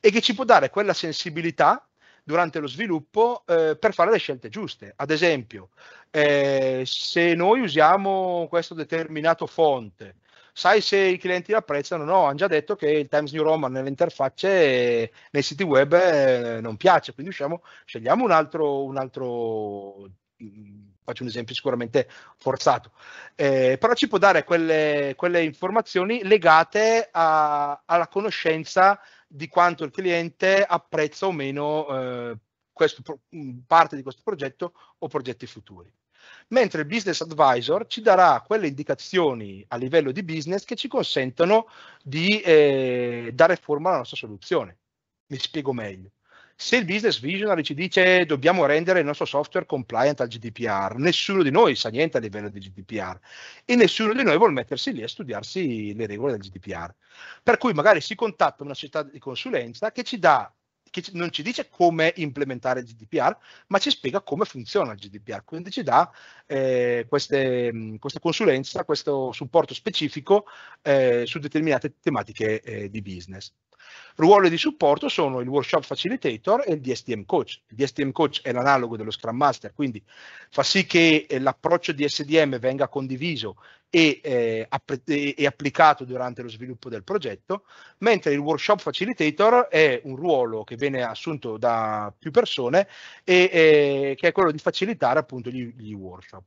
e che ci può dare quella sensibilità durante lo sviluppo eh, per fare le scelte giuste. Ad esempio, eh, se noi usiamo questo determinato font, sai se i clienti apprezzano? No, hanno già detto che il Times New Roman nelle interfacce, nei siti web eh, non piace, quindi usciamo, scegliamo un altro, un altro mm, faccio un esempio sicuramente forzato, eh, però ci può dare quelle, quelle informazioni legate a, alla conoscenza di quanto il cliente apprezza o meno eh, questo, mm, parte di questo progetto o progetti futuri mentre il business advisor ci darà quelle indicazioni a livello di business che ci consentono di eh, dare forma alla nostra soluzione. Mi spiego meglio. Se il business visionary ci dice dobbiamo rendere il nostro software compliant al GDPR, nessuno di noi sa niente a livello di GDPR e nessuno di noi vuole mettersi lì a studiarsi le regole del GDPR. Per cui magari si contatta una società di consulenza che ci dà che non ci dice come implementare il GDPR, ma ci spiega come funziona il GDPR. Quindi ci dà eh, queste, mm, questa consulenza, questo supporto specifico eh, su determinate tematiche eh, di business. Ruoli di supporto sono il workshop facilitator e il DSTM coach. Il DSTM coach è l'analogo dello Scrum Master, quindi fa sì che eh, l'approccio di SDM venga condiviso e, eh, app- e, applicato durante lo sviluppo del progetto, mentre il workshop facilitator è un ruolo che viene assunto da più persone e eh, che è quello di facilitare appunto gli, gli workshop.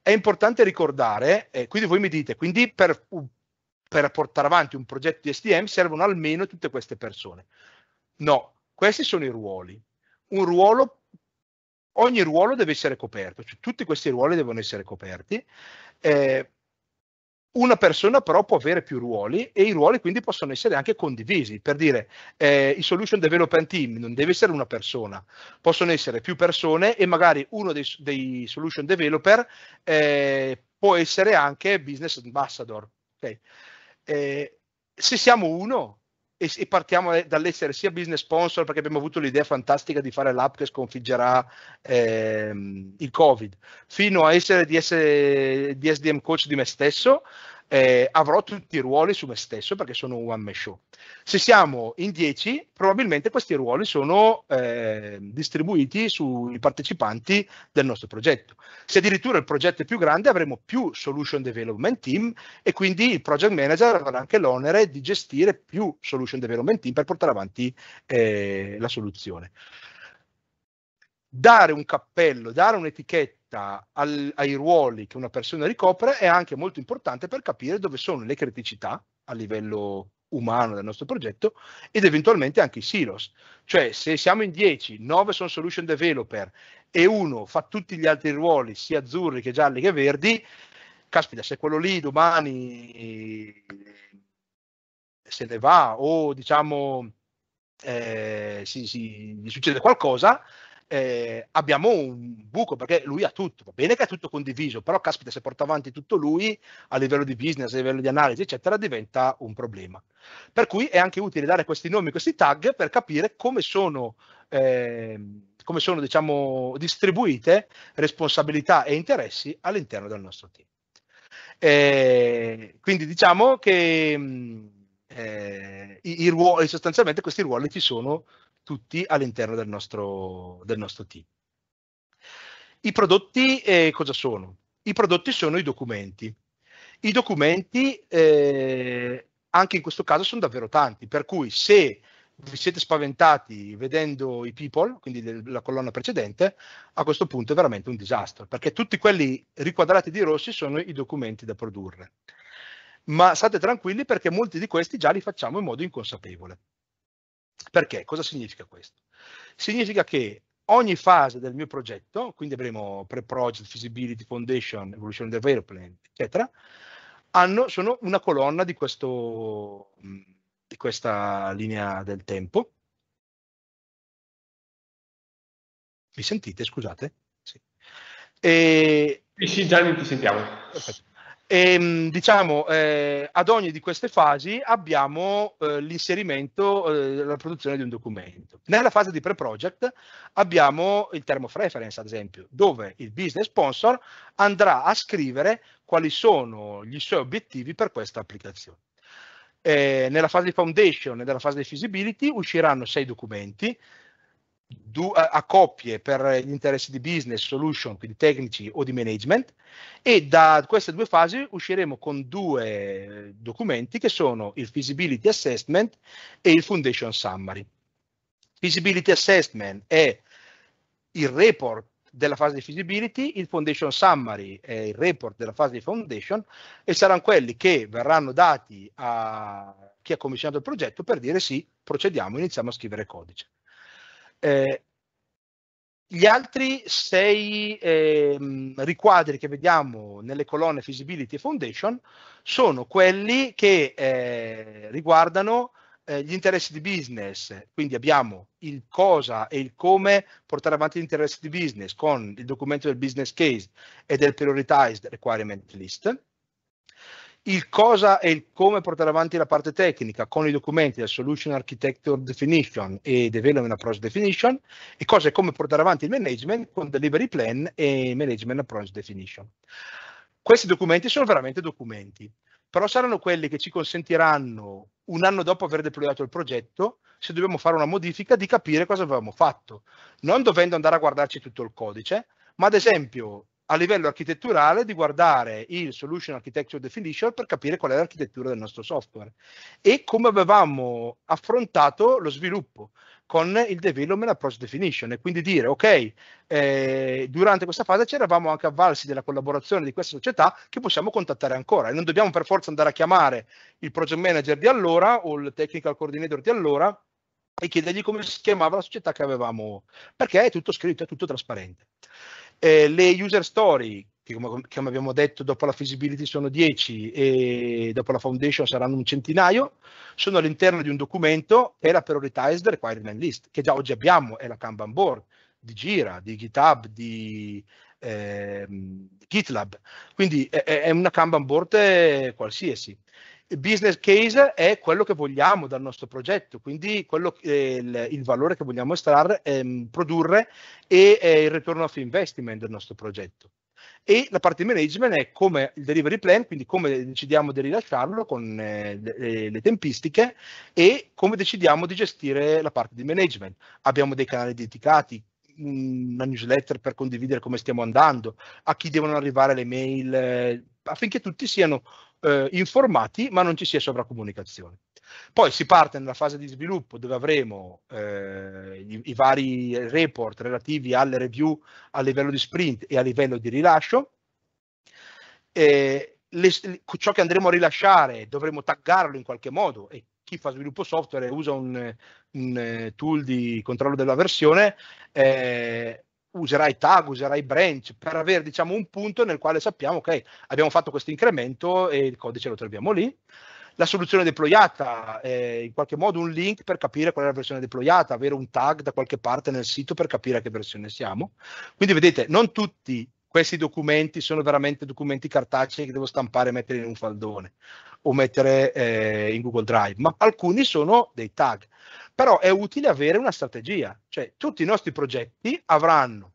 È importante ricordare, eh, quindi voi mi dite, quindi per per portare avanti un progetto di STM servono almeno tutte queste persone. No, questi sono i ruoli. Un ruolo, ogni ruolo deve essere coperto, cioè tutti questi ruoli devono essere coperti. Eh, una persona però può avere più ruoli e i ruoli quindi possono essere anche condivisi. Per dire, eh, il solution development team non deve essere una persona, possono essere più persone e magari uno dei, dei solution developer eh, può essere anche business ambassador. Okay? Eh, se siamo uno e, e partiamo dall'essere sia business sponsor perché abbiamo avuto l'idea fantastica di fare l'app che sconfiggerà ehm, il covid, fino a essere di SDM coach di me stesso, eh, avrò tutti i ruoli su me stesso perché sono un one man show. Se siamo in 10, probabilmente questi ruoli sono eh, distribuiti sui partecipanti del nostro progetto. Se addirittura il progetto è più grande, avremo più solution development team e quindi il project manager avrà anche l'onere di gestire più solution development team per portare avanti eh, la soluzione dare un cappello, dare un'etichetta rispetta al, ai ruoli che una persona ricopre è anche molto importante per capire dove sono le criticità a livello umano del nostro progetto ed eventualmente anche i silos. Cioè se siamo in 10, 9 sono solution developer e uno fa tutti gli altri ruoli, sia azzurri che gialli che verdi, caspita, se quello lì domani se ne va o diciamo eh, si, si, gli succede qualcosa, eh, abbiamo un buco perché lui ha tutto, va bene che è tutto condiviso, però caspita se porta avanti tutto lui a livello di business, a livello di analisi, eccetera, diventa un problema. Per cui è anche utile dare questi nomi, questi tag per capire come sono... Eh, come sono diciamo, distribuite responsabilità e interessi all'interno del nostro team. Eh, quindi diciamo che mm, eh, i, i ruoli, sostanzialmente questi ruoli ci sono tutti all'interno del nostro, del nostro team. I prodotti eh, cosa sono? I prodotti sono i documenti. I documenti eh, anche in questo caso sono davvero tanti, per cui se vi siete spaventati vedendo i people, quindi la colonna precedente, a questo punto è veramente un disastro, perché tutti quelli riquadrati di rossi sono i documenti da produrre. Ma state tranquilli perché molti di questi già li facciamo in modo inconsapevole. Perché? Cosa significa questo? Significa che ogni fase del mio progetto, quindi avremo pre-project, feasibility, foundation, evolution development, eccetera, hanno, sono una colonna di, questo, mm, di questa linea del tempo. Mi sentite? Scusate? Sì. E... Sì, sì, già ti sentiamo. Perfetto. E, ehm, diciamo, eh, ad ogni di queste fasi abbiamo eh, l'inserimento, eh, la produzione di un documento. Nella fase di pre-project abbiamo il term of reference, ad esempio, dove il business sponsor andrà a scrivere quali sono i suoi obiettivi per questa applicazione. Eh, nella fase di foundation e nella fase di feasibility usciranno sei documenti, a coppie per gli interessi di business, solution, quindi tecnici o di management e da queste due fasi usciremo con due documenti che sono il feasibility assessment e il foundation summary. Feasibility assessment è il report della fase di feasibility, il foundation summary è il report della fase di foundation e saranno quelli che verranno dati a chi ha commissionato il progetto per dire sì, procediamo, iniziamo a scrivere codice. Eh, gli altri sei eh, riquadri che vediamo nelle colonne Feasibility e Foundation sono quelli che eh, riguardano eh, gli interessi di business, quindi abbiamo il cosa e il come portare avanti gli interessi di business con il documento del business case e del prioritized requirement list il cosa e il come portare avanti la parte tecnica con i documenti del Solution Architecture Definition e Development Approach Definition e cosa e come portare avanti il management con Delivery Plan e Management Approach Definition. Questi documenti sono veramente documenti, però saranno quelli che ci consentiranno, un anno dopo aver deployato il progetto, se dobbiamo fare una modifica, di capire cosa avevamo fatto, non dovendo andare a guardarci tutto il codice, ma ad esempio a livello architetturale di guardare il Solution Architecture Definition per capire qual è l'architettura del nostro software e come avevamo affrontato lo sviluppo con il Development Approach Definition e quindi dire ok, eh, durante questa fase ci eravamo anche avvalsi della collaborazione di questa società che possiamo contattare ancora e non dobbiamo per forza andare a chiamare il project manager di allora o il technical coordinator di allora e chiedergli come si chiamava la società che avevamo perché è tutto scritto, è tutto trasparente. Eh, le user story, che come, come, abbiamo detto dopo la feasibility sono 10 e dopo la foundation saranno un centinaio, sono all'interno di un documento e la prioritized requirement list, che già oggi abbiamo, è la Kanban board di Gira, di GitHub, di eh, GitLab. Quindi è, è una Kanban board qualsiasi business case è quello che vogliamo dal nostro progetto, quindi quello, eh, il, il, valore che vogliamo estrarre, ehm, produrre e eh, il return of investment del nostro progetto. E la parte di management è come il delivery plan, quindi come decidiamo di rilasciarlo con eh, le, le, tempistiche e come decidiamo di gestire la parte di management. Abbiamo dei canali dedicati, mm, una newsletter per condividere come stiamo andando, a chi devono arrivare le mail, eh, affinché tutti siano eh, informati ma non ci sia sovracomunicazione. Poi si parte nella fase di sviluppo dove avremo eh, i, i, vari report relativi alle review a livello di sprint e a livello di rilascio. E le, ciò che andremo a rilasciare dovremo taggarlo in qualche modo e chi fa sviluppo software usa un, un eh, tool di controllo della versione eh, userai tag, userai branch per avere diciamo un punto nel quale sappiamo che okay, abbiamo fatto questo incremento e il codice lo troviamo lì. La soluzione deployata è in qualche modo un link per capire qual è la versione deployata, avere un tag da qualche parte nel sito per capire a che versione siamo. Quindi vedete, non tutti questi documenti sono veramente documenti cartacei che devo stampare e mettere in un faldone o mettere eh, in Google Drive, ma alcuni sono dei tag però è utile avere una strategia, cioè tutti i nostri progetti avranno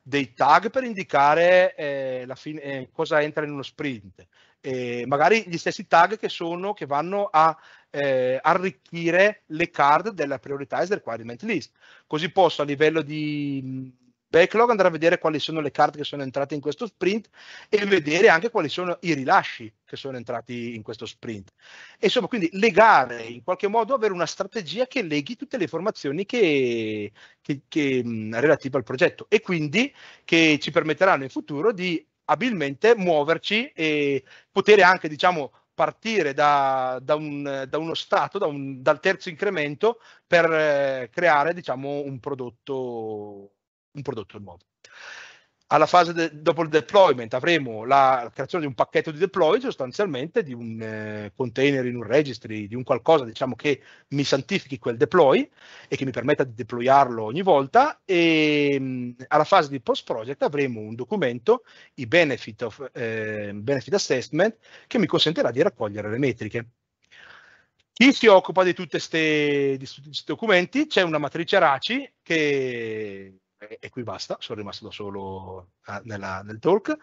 dei tag per indicare eh, fine, eh, cosa entra in uno sprint, eh, magari gli stessi tag che, sono, che vanno a eh, arricchire le card della prioritized requirement list, così posso a livello di backlog, andare a vedere quali sono le carte che sono entrate in questo sprint e vedere anche quali sono i rilasci che sono entrati in questo sprint. E insomma, quindi legare in qualche modo, avere una strategia che leghi tutte le informazioni che, che, che relative al progetto e quindi che ci permetteranno in futuro di abilmente muoverci e poter anche, diciamo, partire da, da, un, da, uno stato, da un, dal terzo incremento per eh, creare diciamo, un prodotto un prodotto nuovo. Alla fase de- dopo il deployment avremo la creazione di un pacchetto di deploy sostanzialmente di un eh, container in un registry, di un qualcosa diciamo, che mi santifichi quel deploy e che mi permetta di deployarlo ogni volta e mh, mm, alla fase di post project avremo un documento, i benefit, of, eh, benefit assessment, che mi consentirà di raccogliere le metriche. Chi si occupa di tutti questi documenti? C'è una matrice RACI che e qui basta, sono rimasto da solo eh, nella, nel talk,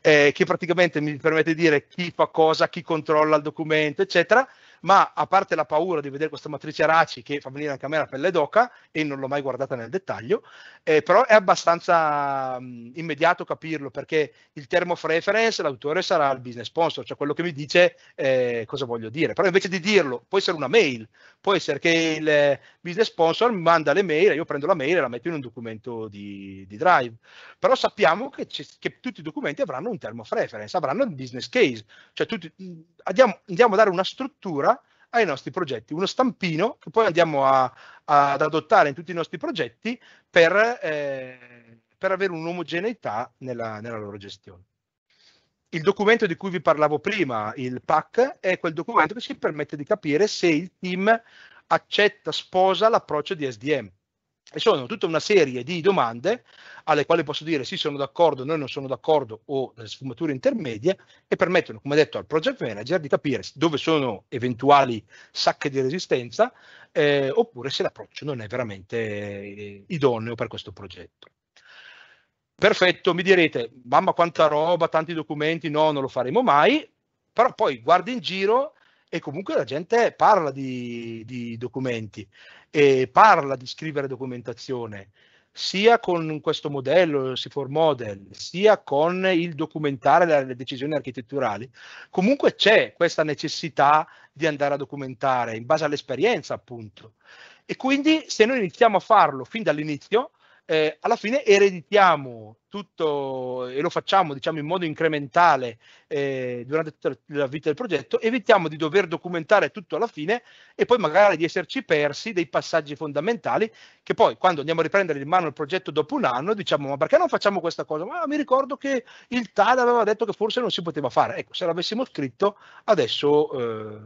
eh, che praticamente mi permette di dire chi fa cosa, chi controlla il documento, eccetera, ma a parte la paura di vedere questa matrice Araci che fa venire anche a me la pelle d'oca, e non l'ho mai guardata nel dettaglio, eh, però è abbastanza mh, mm, immediato capirlo, perché il termo of reference, l'autore sarà il business sponsor, cioè quello che mi dice eh, cosa voglio dire. Però invece di dirlo, può essere una mail, può essere che il eh, business sponsor mi manda le mail, io prendo la mail e la metto in un documento di, di Drive. Però sappiamo che, che, tutti i documenti avranno un termo of reference, avranno il business case, cioè tutti, mm, andiamo, andiamo a dare una struttura ai nostri progetti, uno stampino che poi andiamo a, a, ad adottare in tutti i nostri progetti per, eh, per avere un'omogeneità nella, nella loro gestione. Il documento di cui vi parlavo prima, il PAC, è quel documento che ci permette di capire se il team accetta, sposa l'approccio di SDM e sono tutta una serie di domande alle quali posso dire sì sono d'accordo, noi non sono d'accordo o sfumature intermedie e permettono, come detto, al project manager di capire dove sono eventuali sacche di resistenza eh, oppure se l'approccio non è veramente eh, idoneo per questo progetto. Perfetto, mi direte, mamma quanta roba, tanti documenti, no, non lo faremo mai, però poi guardi in giro e comunque la gente parla di, di documenti e parla di scrivere documentazione, sia con questo modello, il C4 Model, sia con il documentare le, decisioni architetturali, comunque c'è questa necessità di andare a documentare in base all'esperienza appunto. E quindi se noi iniziamo a farlo fin dall'inizio, eh, alla fine ereditiamo tutto e lo facciamo diciamo in modo incrementale eh, durante tutta la vita del progetto, evitiamo di dover documentare tutto alla fine e poi magari di esserci persi dei passaggi fondamentali che poi quando andiamo a riprendere in mano il progetto dopo un anno diciamo ma perché non facciamo questa cosa? Ma mi ricordo che il TAD aveva detto che forse non si poteva fare. Ecco, se l'avessimo scritto adesso eh,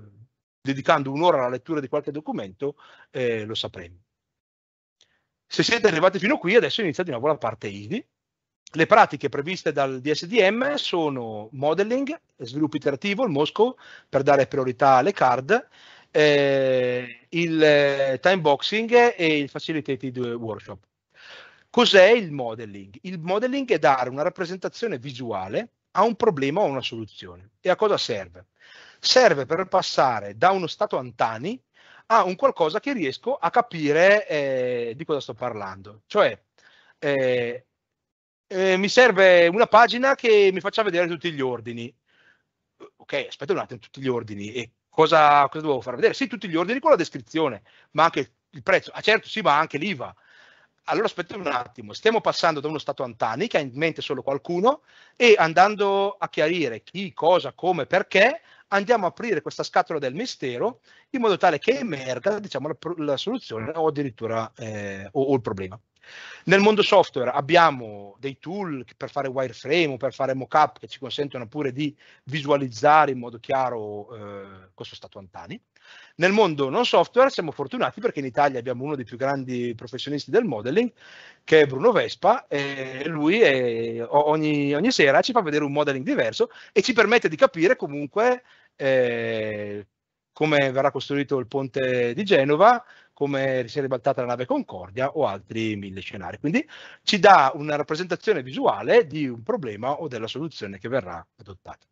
dedicando un'ora alla lettura di qualche documento eh, lo sapremmo. Se siete arrivati fino qui, adesso inizia di nuovo la parte easy. Le pratiche previste dal DSDM sono modeling, sviluppo iterativo, il Moscow per dare priorità alle card, eh, il eh, time boxing e il facilitated workshop. Cos'è il modeling? Il modeling è dare una rappresentazione visuale a un problema o a una soluzione. E a cosa serve? Serve per passare da uno stato antani a un qualcosa che riesco a capire eh, di cosa sto parlando. Cioè, eh, eh, mi serve una pagina che mi faccia vedere tutti gli ordini. Ok, aspetta un attimo, tutti gli ordini. E cosa, cosa dovevo far vedere? Sì, tutti gli ordini con la descrizione, ma anche il prezzo. Ah, certo, sì, ma anche l'IVA. Allora aspetta un attimo, stiamo passando da uno stato antani che ha in mente solo qualcuno e andando a chiarire chi, cosa, come, perché, andiamo a aprire questa scatola del mistero in modo tale che emerga diciamo, la, la, soluzione o addirittura eh, o, o il problema. Nel mondo software abbiamo dei tool per fare wireframe o per fare mockup che ci consentono pure di visualizzare in modo chiaro eh, questo stato antani. Nel mondo non software siamo fortunati perché in Italia abbiamo uno dei più grandi professionisti del modeling, che è Bruno Vespa, e lui è, ogni, ogni, sera ci fa vedere un modeling diverso e ci permette di capire comunque eh, come verrà costruito il ponte di Genova, come si è ribaltata la nave Concordia o altri mille scenari. Quindi ci dà una rappresentazione visuale di un problema o della soluzione che verrà adottata.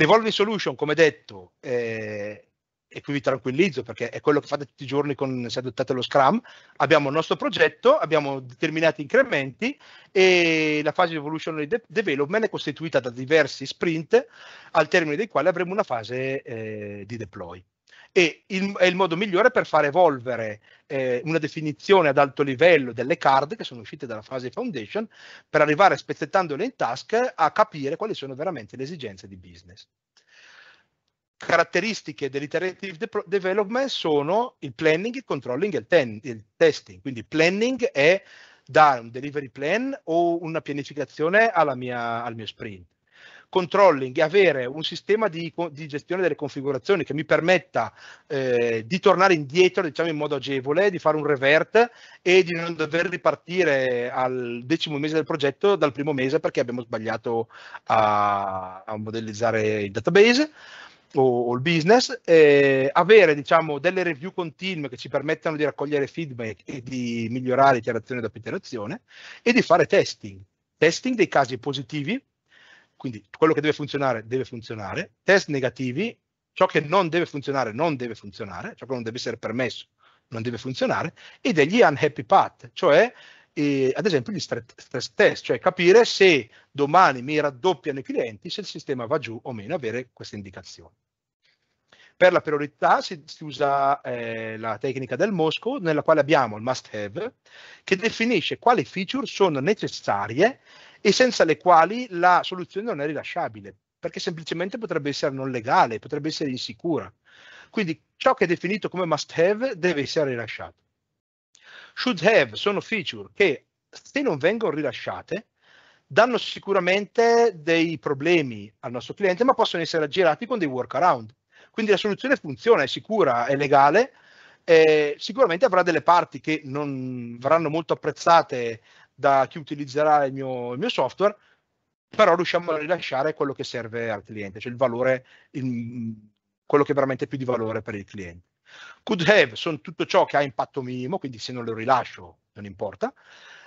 L'Evolving Solution, come detto, eh, e qui vi tranquillizzo perché è quello che fate tutti i giorni con, se adottate lo Scrum, abbiamo il nostro progetto, abbiamo determinati incrementi e la fase di evolution e development è costituita da diversi sprint al termine dei quali avremo una fase eh, di deploy e il, è il modo migliore per far evolvere eh, una definizione ad alto livello delle card che sono uscite dalla fase foundation per arrivare spezzettandole in task a capire quali sono veramente le esigenze di business. Caratteristiche dell'iterative de- development sono il planning, il controlling e il, il testing. Quindi planning è dare un delivery plan o una pianificazione mia, al mio sprint controlling e avere un sistema di, di gestione delle configurazioni che mi permetta eh, di tornare indietro diciamo in modo agevole, di fare un revert e di non dover ripartire al decimo mese del progetto dal primo mese perché abbiamo sbagliato a, a modellizzare il database o, il business, eh, avere diciamo, delle review continue che ci permettano di raccogliere feedback e di migliorare iterazione dopo iterazione e di fare testing, testing dei casi positivi quindi quello che deve funzionare deve funzionare. Test negativi, ciò che non deve funzionare non deve funzionare, ciò che non deve essere permesso non deve funzionare. E degli unhappy path, cioè eh, ad esempio gli stress test, cioè capire se domani mi raddoppiano i clienti, se il sistema va giù o meno, avere queste indicazioni. Per la priorità si, si usa eh, la tecnica del Mosco, nella quale abbiamo il must have, che definisce quali feature sono necessarie e senza le quali la soluzione non è rilasciabile, perché semplicemente potrebbe essere non legale, potrebbe essere insicura. Quindi ciò che è definito come must have deve essere rilasciato. Should have sono feature che se non vengono rilasciate danno sicuramente dei problemi al nostro cliente, ma possono essere aggirati con dei workaround. Quindi la soluzione funziona, è sicura, è legale, eh, sicuramente avrà delle parti che non verranno molto apprezzate da chi utilizzerà il mio, il mio software, però riusciamo a rilasciare quello che serve al cliente, cioè il valore, il, quello che è veramente più di valore per il cliente. Could have sono tutto ciò che ha impatto minimo, quindi se non lo rilascio non importa.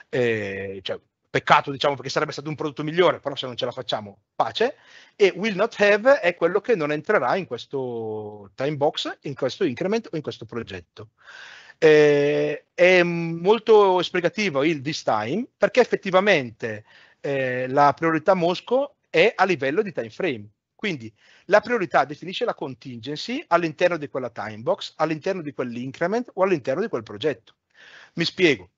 Eh, cioè, peccato diciamo perché sarebbe stato un prodotto migliore, però se non ce la facciamo, pace. E will not have è quello che non entrerà in questo time box, in questo increment o in questo progetto. Eh, è molto esplicativo il this time perché effettivamente eh, la priorità Mosco è a livello di time frame. Quindi la priorità definisce la contingency all'interno di quella time box, all'interno di quell'increment o all'interno di quel progetto. Mi spiego.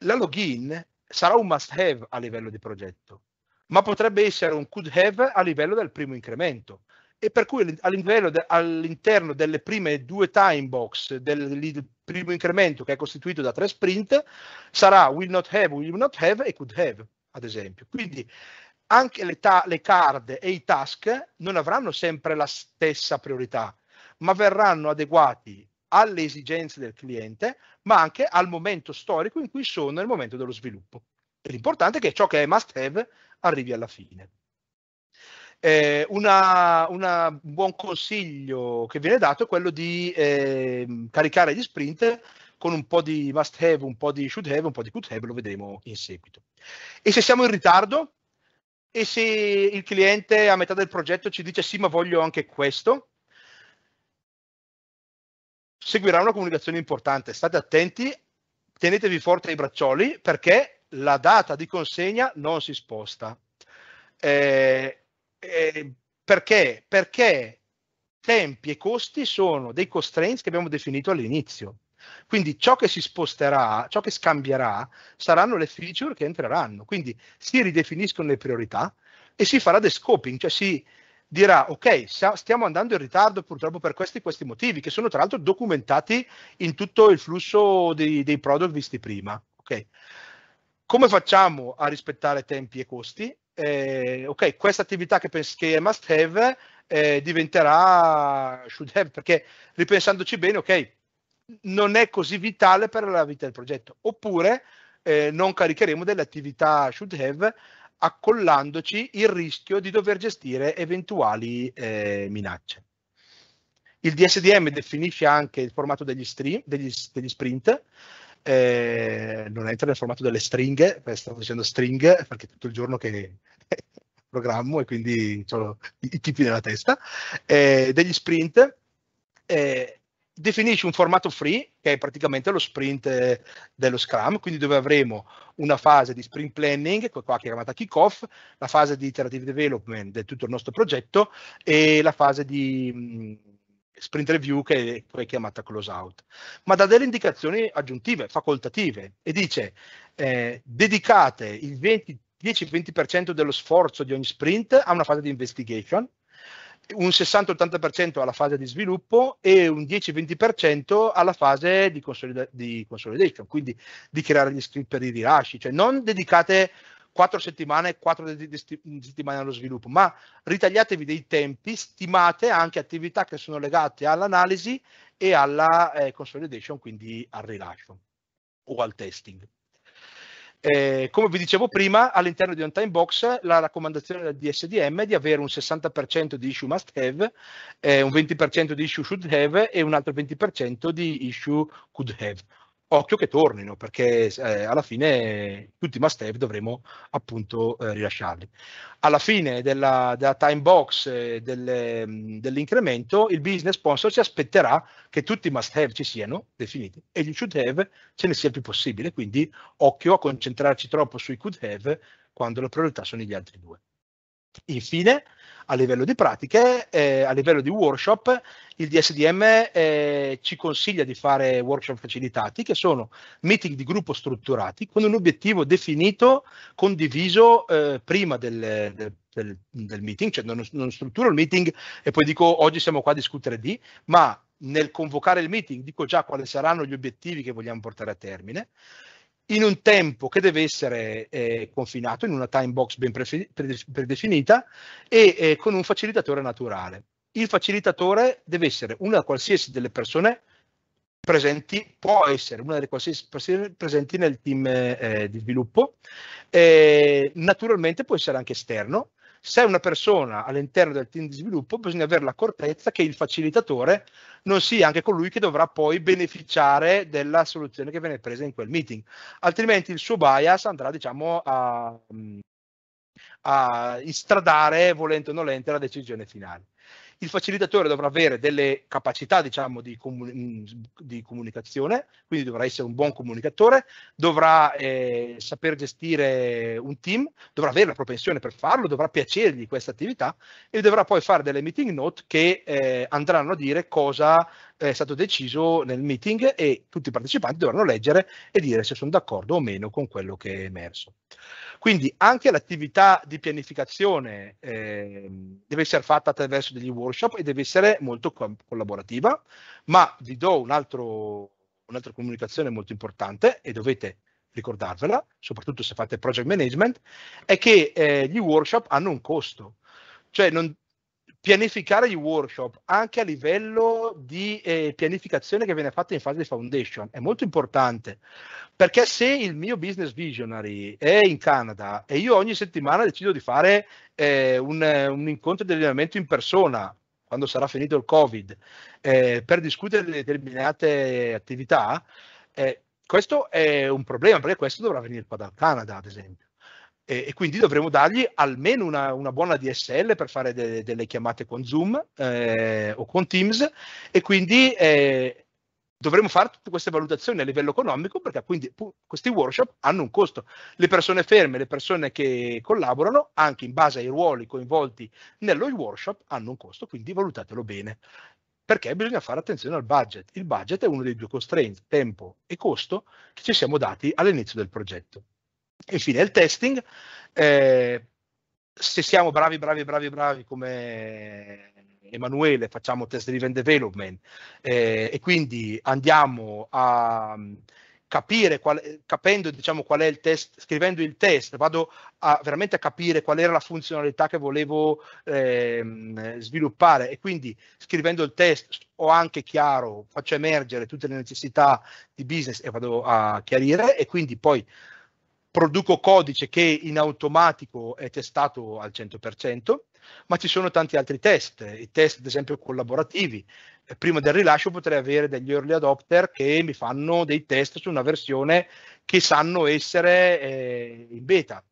La login sarà un must have a livello di progetto, ma potrebbe essere un could have a livello del primo incremento e per cui de, all'interno delle prime due time box del, del, primo incremento che è costituito da tre sprint sarà will not have, will not have e could have, ad esempio. Quindi anche le, ta- le card e i task non avranno sempre la stessa priorità, ma verranno adeguati alle esigenze del cliente, ma anche al momento storico in cui sono nel momento dello sviluppo. E l'importante è che ciò che è must have arrivi alla fine. Eh, un buon consiglio che viene dato è quello di eh, caricare gli sprint con un po' di must have, un po' di should have, un po' di could have, lo vedremo in seguito. E se siamo in ritardo e se il cliente a metà del progetto ci dice sì ma voglio anche questo, seguirà una comunicazione importante. State attenti, tenetevi forte ai braccioli perché la data di consegna non si sposta. Eh, eh, perché? Perché tempi e costi sono dei constraints che abbiamo definito all'inizio. Quindi ciò che si sposterà, ciò che scambierà, saranno le feature che entreranno. Quindi si ridefiniscono le priorità e si farà scoping, cioè si dirà ok, stiamo andando in ritardo purtroppo per questi e questi motivi, che sono tra l'altro documentati in tutto il flusso dei, dei product visti prima. Okay. Come facciamo a rispettare tempi e costi? eh, ok, questa attività che, che è must have eh, diventerà should have, perché ripensandoci bene, ok, non è così vitale per la vita del progetto, oppure eh, non caricheremo delle attività should have accollandoci il rischio di dover gestire eventuali eh, minacce. Il DSDM definisce anche il formato degli, stream, degli, degli sprint, eh, non entra nel formato delle stringhe, stavo dicendo stringhe perché tutto il giorno che *laughs* programmo e quindi ho i tipi nella testa, eh, degli sprint, eh, definisce un formato free che è praticamente lo sprint eh, dello Scrum, quindi dove avremo una fase di sprint planning, qua chiamata kickoff, la fase di iterative development di tutto il nostro progetto e la fase di mm, sprint review che poi è chiamata close out, ma dà delle indicazioni aggiuntive, facoltative, e dice eh, dedicate il 10-20% dello sforzo di ogni sprint a una fase di investigation, un 60-80% alla fase di sviluppo e un 10-20% alla fase di, consolida- di, consolidation, quindi di creare gli script per i rilasci, cioè non dedicate quattro settimane e settimane allo sviluppo, ma ritagliatevi dei tempi, stimate anche attività che sono legate all'analisi e alla eh, consolidation, quindi al rilascio o al testing. Eh, come vi dicevo prima, all'interno di un time box la raccomandazione del DSDM è di avere un 60% di issue must have, eh, un 20% di issue should have e un altro 20% di issue could have occhio che tornino perché eh, alla fine tutti i must have dovremo appunto eh, rilasciarli. Alla fine della, della time box eh, del, dell'incremento il business sponsor si aspetterà che tutti i must have ci siano definiti e gli should have ce ne sia il più possibile, quindi occhio a concentrarci troppo sui could have quando la priorità sono gli altri due. Infine, a livello di pratiche, eh, a livello di workshop, il DSDM eh, ci consiglia di fare workshop facilitati, che sono meeting di gruppo strutturati con un obiettivo definito, condiviso eh, prima del, del, del, del, meeting, cioè non, non strutturo il meeting e poi dico oggi siamo qua a discutere di, ma nel convocare il meeting dico già quali saranno gli obiettivi che vogliamo portare a termine in un tempo che deve essere eh, confinato, in una time box ben predefinita e eh, con un facilitatore naturale. Il facilitatore deve essere una qualsiasi delle persone presenti, può essere una delle qualsiasi persone presenti nel team eh, di sviluppo, eh, naturalmente può essere anche esterno, se è una persona all'interno del team di sviluppo, bisogna avere l'accortezza che il facilitatore non sia anche colui che dovrà poi beneficiare della soluzione che viene presa in quel meeting, altrimenti il suo bias andrà, diciamo, a, a istradare, volente o nolente, la decisione finale il facilitatore dovrà avere delle capacità diciamo, di, comun- mm, di, comunicazione, quindi dovrà essere un buon comunicatore, dovrà eh, saper gestire un team, dovrà avere la propensione per farlo, dovrà piacergli questa attività e dovrà poi fare delle meeting note che eh, andranno a dire cosa è stato deciso nel meeting e tutti i partecipanti dovranno leggere e dire se sono d'accordo o meno con quello che è emerso. Quindi anche l'attività di pianificazione eh, deve essere fatta attraverso degli workshop workshop e deve essere molto co- collaborativa, ma vi do un un'altra comunicazione molto importante e dovete ricordarvela, soprattutto se fate project management, è che eh, gli workshop hanno un costo. Cioè non, pianificare gli workshop anche a livello di eh, pianificazione che viene fatta in fase di foundation è molto importante perché se il mio business visionary è in Canada e io ogni settimana decido di fare eh, un, un, incontro di allenamento in persona quando sarà finito il covid eh, per discutere determinate attività eh, questo è un problema perché questo dovrà venire qua dal Canada ad esempio e, e quindi dovremo dargli almeno una, una buona DSL per fare de, delle chiamate con Zoom eh, o con Teams e quindi eh, dovremo fare tutte queste valutazioni a livello economico perché quindi questi workshop hanno un costo. Le persone ferme, le persone che collaborano, anche in base ai ruoli coinvolti nello workshop, hanno un costo, quindi valutatelo bene. Perché bisogna fare attenzione al budget. Il budget è uno dei due constraints, tempo e costo, che ci siamo dati all'inizio del progetto. Infine il testing, eh, se siamo bravi, bravi, bravi, bravi come Emanuele, facciamo test driven development eh, e quindi andiamo a mm, capire, qual, capendo diciamo qual è il test, scrivendo il test, vado a veramente a capire qual era la funzionalità che volevo eh, sviluppare e quindi scrivendo il test ho anche chiaro, faccio emergere tutte le necessità di business e vado a chiarire e quindi poi produco codice che in automatico è testato al 100%, ma ci sono tanti altri test, i test ad esempio collaborativi. Eh, prima del rilascio potrei avere degli early adopter che mi fanno dei test su una versione che sanno essere eh, in beta.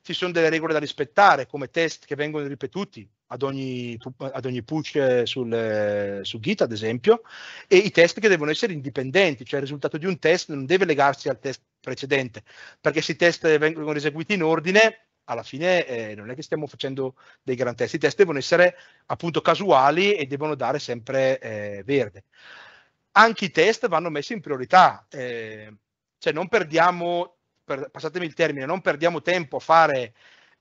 Ci sono delle regole da rispettare come test che vengono ripetuti, ad ogni, ad ogni push sul, su Git, ad esempio, e i test che devono essere indipendenti, cioè il risultato di un test non deve legarsi al test precedente, perché se i test vengono eseguiti in ordine, alla fine eh, non è che stiamo facendo dei gran test, i test devono essere appunto casuali e devono dare sempre eh, verde. Anche i test vanno messi in priorità, eh, cioè non perdiamo, per, passatemi il termine, non perdiamo tempo a fare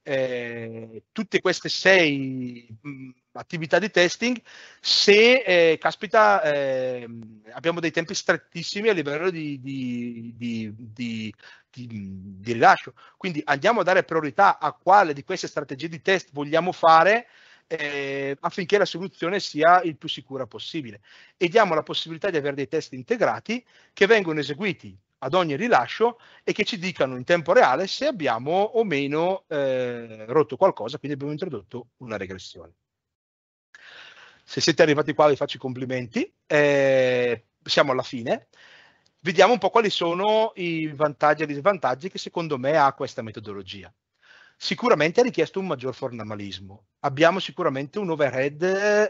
eh, tutte queste sei mh, attività di testing se, eh, caspita, eh, abbiamo dei tempi strettissimi a livello di, di, di, di, rilascio. Quindi andiamo a dare priorità a quale di queste strategie di test vogliamo fare eh, affinché la soluzione sia il più sicura possibile e diamo la possibilità di avere dei test integrati che vengono eseguiti ad ogni rilascio e che ci dicano in tempo reale se abbiamo o meno eh, rotto qualcosa, quindi abbiamo introdotto una regressione. Se siete arrivati qua vi faccio i complimenti, eh, siamo alla fine. Vediamo un po' quali sono i vantaggi e gli svantaggi che secondo me ha questa metodologia sicuramente ha richiesto un maggior formalismo. Abbiamo sicuramente un overhead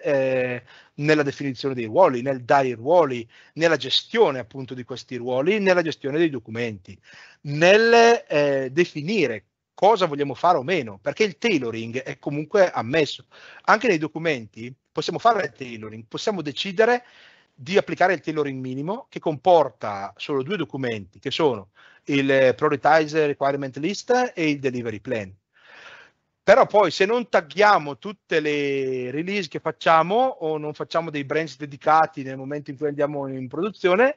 eh, nella definizione dei ruoli, nel dare i ruoli, nella gestione appunto di questi ruoli, nella gestione dei documenti, nel eh, definire cosa vogliamo fare o meno, perché il tailoring è comunque ammesso. Anche nei documenti possiamo fare il tailoring, possiamo decidere di applicare il tailoring minimo che comporta solo due documenti, che sono il Prioritize Requirement List e il Delivery Plan. Però poi se non tagghiamo tutte le release che facciamo o non facciamo dei branch dedicati nel momento in cui andiamo in produzione,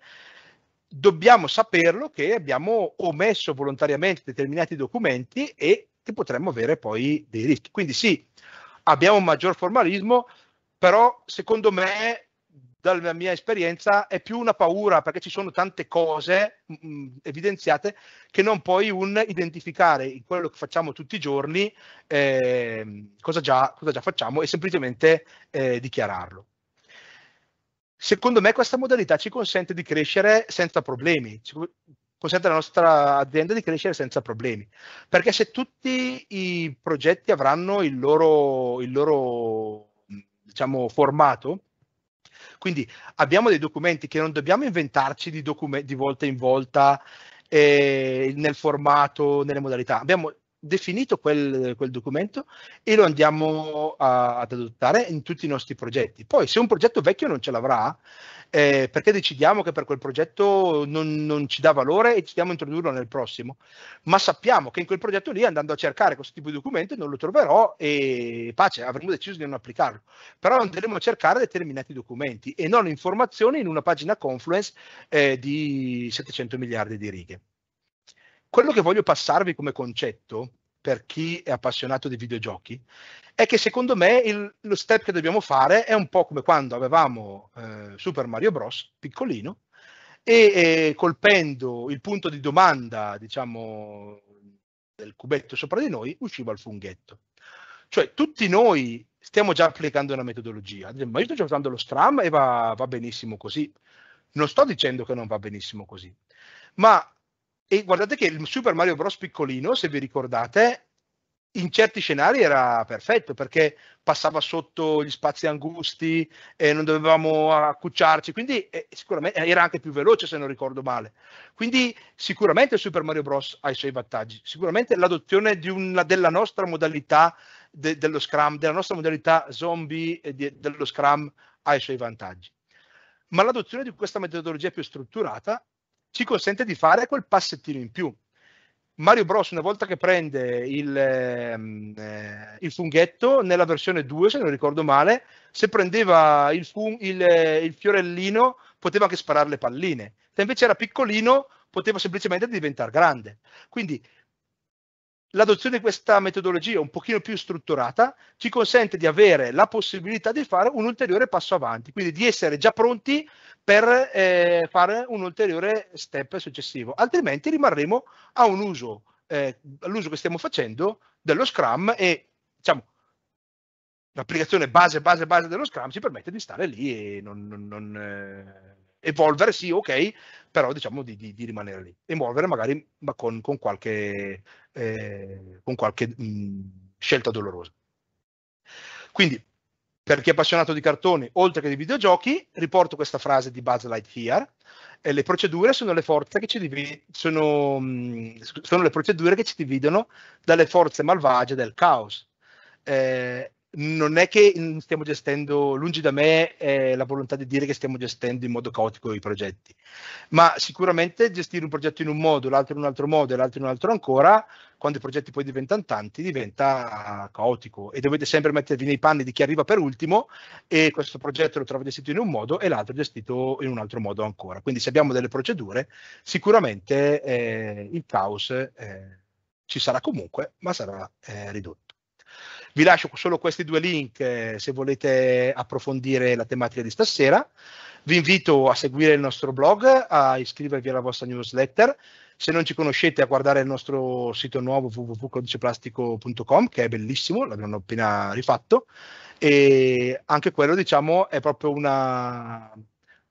dobbiamo saperlo che abbiamo omesso volontariamente determinati documenti e che potremmo avere poi dei rischi. Quindi sì, abbiamo un maggior formalismo, però secondo me dalla mia esperienza, è più una paura perché ci sono tante cose mh, mm, mm, evidenziate che non puoi un identificare in quello che facciamo tutti i giorni, eh, cosa, già, cosa, già, facciamo e semplicemente eh, dichiararlo. Secondo me questa modalità ci consente di crescere senza problemi, ci consente alla nostra azienda di crescere senza problemi, perché se tutti i progetti avranno il loro, il loro mm, diciamo, formato, quindi abbiamo dei documenti che non dobbiamo inventarci di, docu- di volta in volta eh, nel formato, nelle modalità. Abbiamo definito quel, quel, documento e lo andiamo a, ad adottare in tutti i nostri progetti. Poi se un progetto vecchio non ce l'avrà, eh, perché decidiamo che per quel progetto non, non ci dà valore e decidiamo introdurlo nel prossimo, ma sappiamo che in quel progetto lì andando a cercare questo tipo di documento non lo troverò e pace, avremo deciso di non applicarlo. Però andremo a cercare determinati documenti e non informazioni in una pagina Confluence eh, di 700 miliardi di righe. Quello che voglio passarvi come concetto per chi è appassionato di videogiochi è che secondo me il, lo step che dobbiamo fare è un po' come quando avevamo eh, Super Mario Bros. piccolino e eh, colpendo il punto di domanda, diciamo, del cubetto sopra di noi, usciva il funghetto. Cioè tutti noi stiamo già applicando una metodologia, ma io sto già usando lo Stram e va, va benissimo così. Non sto dicendo che non va benissimo così, ma e guardate che il Super Mario Bros. piccolino, se vi ricordate, in certi scenari era perfetto perché passava sotto gli spazi angusti e non dovevamo accucciarci, quindi eh, sicuramente eh, era anche più veloce se non ricordo male. Quindi sicuramente Super Mario Bros. ha i suoi vantaggi, sicuramente l'adozione una, della nostra modalità de, dello Scrum, della nostra modalità zombie de, dello Scrum ha i suoi vantaggi. Ma l'adozione di questa metodologia più strutturata ci consente di fare quel passettino in più. Mario Bros una volta che prende il, ehm, eh, il, funghetto, nella versione 2 se non ricordo male, se prendeva il, fun- il, eh, il fiorellino poteva anche sparare le palline, se invece era piccolino poteva semplicemente diventare grande. Quindi l'adozione di questa metodologia un pochino più strutturata ci consente di avere la possibilità di fare un ulteriore passo avanti, quindi di essere già pronti per eh, fare un ulteriore step successivo, altrimenti rimarremo a un uso, eh, all'uso che stiamo facendo dello Scrum e diciamo l'applicazione base, base, base dello Scrum ci permette di stare lì e non, non, non eh, evolvere sì, ok, però diciamo di, di, di rimanere lì e muovere magari ma con, con, qualche, eh, con qualche mh, scelta dolorosa. Quindi, per chi è appassionato di cartoni, oltre che di videogiochi, riporto questa frase di Buzz Lightyear. e le procedure sono le forze che ci dividono, sono, sono, le procedure che ci dividono dalle forze malvagie del caos. Eh, non è che stiamo gestendo, lungi da me eh, la volontà di dire che stiamo gestendo in modo caotico i progetti, ma sicuramente gestire un progetto in un modo, l'altro in un altro modo e l'altro in un altro ancora, quando i progetti poi diventano tanti, diventa caotico e dovete sempre mettervi nei panni di chi arriva per ultimo e questo progetto lo trova gestito in un modo e l'altro gestito in un altro modo ancora. Quindi se abbiamo delle procedure, sicuramente eh, il caos eh, ci sarà comunque, ma sarà eh, ridotto. Vi lascio solo questi due link eh, se volete approfondire la tematica di stasera. Vi invito a seguire il nostro blog, a iscrivervi alla vostra newsletter. Se non ci conoscete, a guardare il nostro sito nuovo www.codiceplastico.com, che è bellissimo, l'abbiamo appena rifatto. E anche quello, diciamo, è proprio una,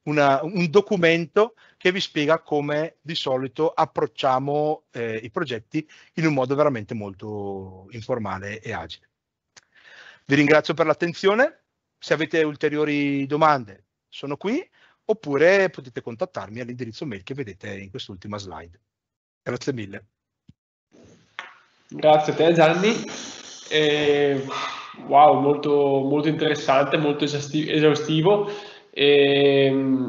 una, un documento che vi spiega come di solito approcciamo eh, i progetti in un modo veramente molto informale e agile. Vi ringrazio per l'attenzione, se avete ulteriori domande sono qui oppure potete contattarmi all'indirizzo mail che vedete in quest'ultima slide. Grazie mille. Grazie a te Gianni. Eh, wow, molto, molto, interessante, molto esaustivo. Eh,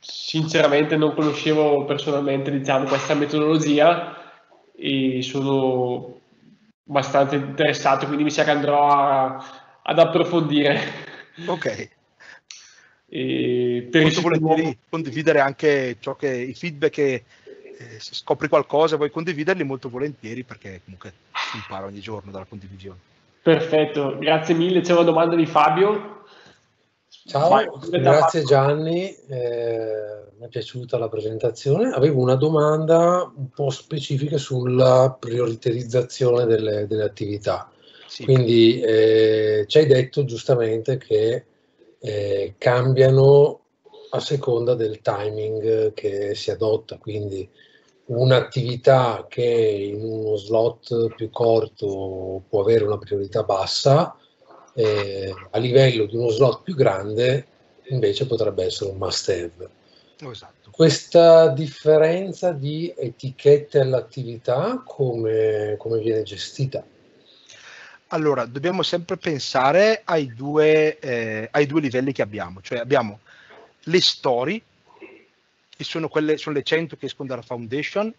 sinceramente non conoscevo personalmente diciamo, questa metodologia e sono abbastanza interessato, quindi mi sa che andrò a, ad approfondire. Ok. E Molto volentieri condividere anche ciò che i feedback che eh, se scopri qualcosa vuoi condividerli molto volentieri perché comunque impara ogni giorno dalla condivisione. Perfetto, grazie mille. C'è una domanda di Fabio Ciao, Vai, grazie Gianni, eh, mi è piaciuta la presentazione. Avevo una domanda un po' specifica sulla prioritizzazione delle, delle attività. Sì. Quindi eh, ci hai detto giustamente che eh, cambiano a seconda del timing che si adotta, quindi un'attività che in uno slot più corto può avere una priorità bassa eh, a livello di uno slot più grande invece potrebbe essere un must have. Oh, esatto. Questa differenza di etichette all'attività come, come viene gestita? Allora, dobbiamo sempre pensare ai due, eh, ai due livelli che abbiamo, cioè abbiamo le story, che sono, quelle, sono le 100 che escono dalla foundation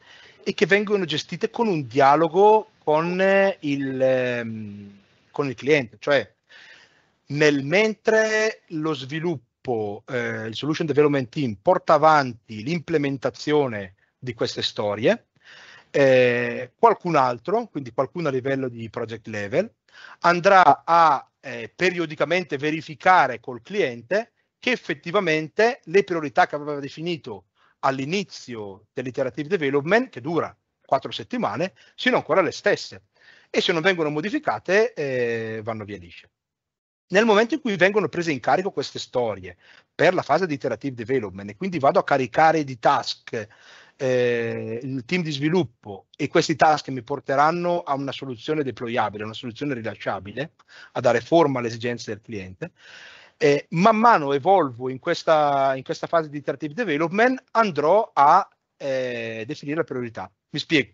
e che vengono gestite con un dialogo con il, ehm, con il cliente, cioè nel mentre lo sviluppo, eh, il solution development team porta avanti l'implementazione di queste storie, eh, qualcun altro, quindi qualcuno a livello di project level, andrà a eh, periodicamente verificare col cliente che effettivamente le priorità che aveva definito all'inizio dell'iterative development, che dura quattro settimane, siano ancora le stesse e se non vengono modificate eh, vanno via lisce nel momento in cui vengono prese in carico queste storie per la fase di iterative development e quindi vado a caricare di task eh, il team di sviluppo e questi task mi porteranno a una soluzione deployabile, una soluzione rilasciabile, a dare forma alle esigenze del cliente, eh, man mano evolvo in questa, in questa, fase di iterative development andrò a eh, definire la priorità. Mi spiego.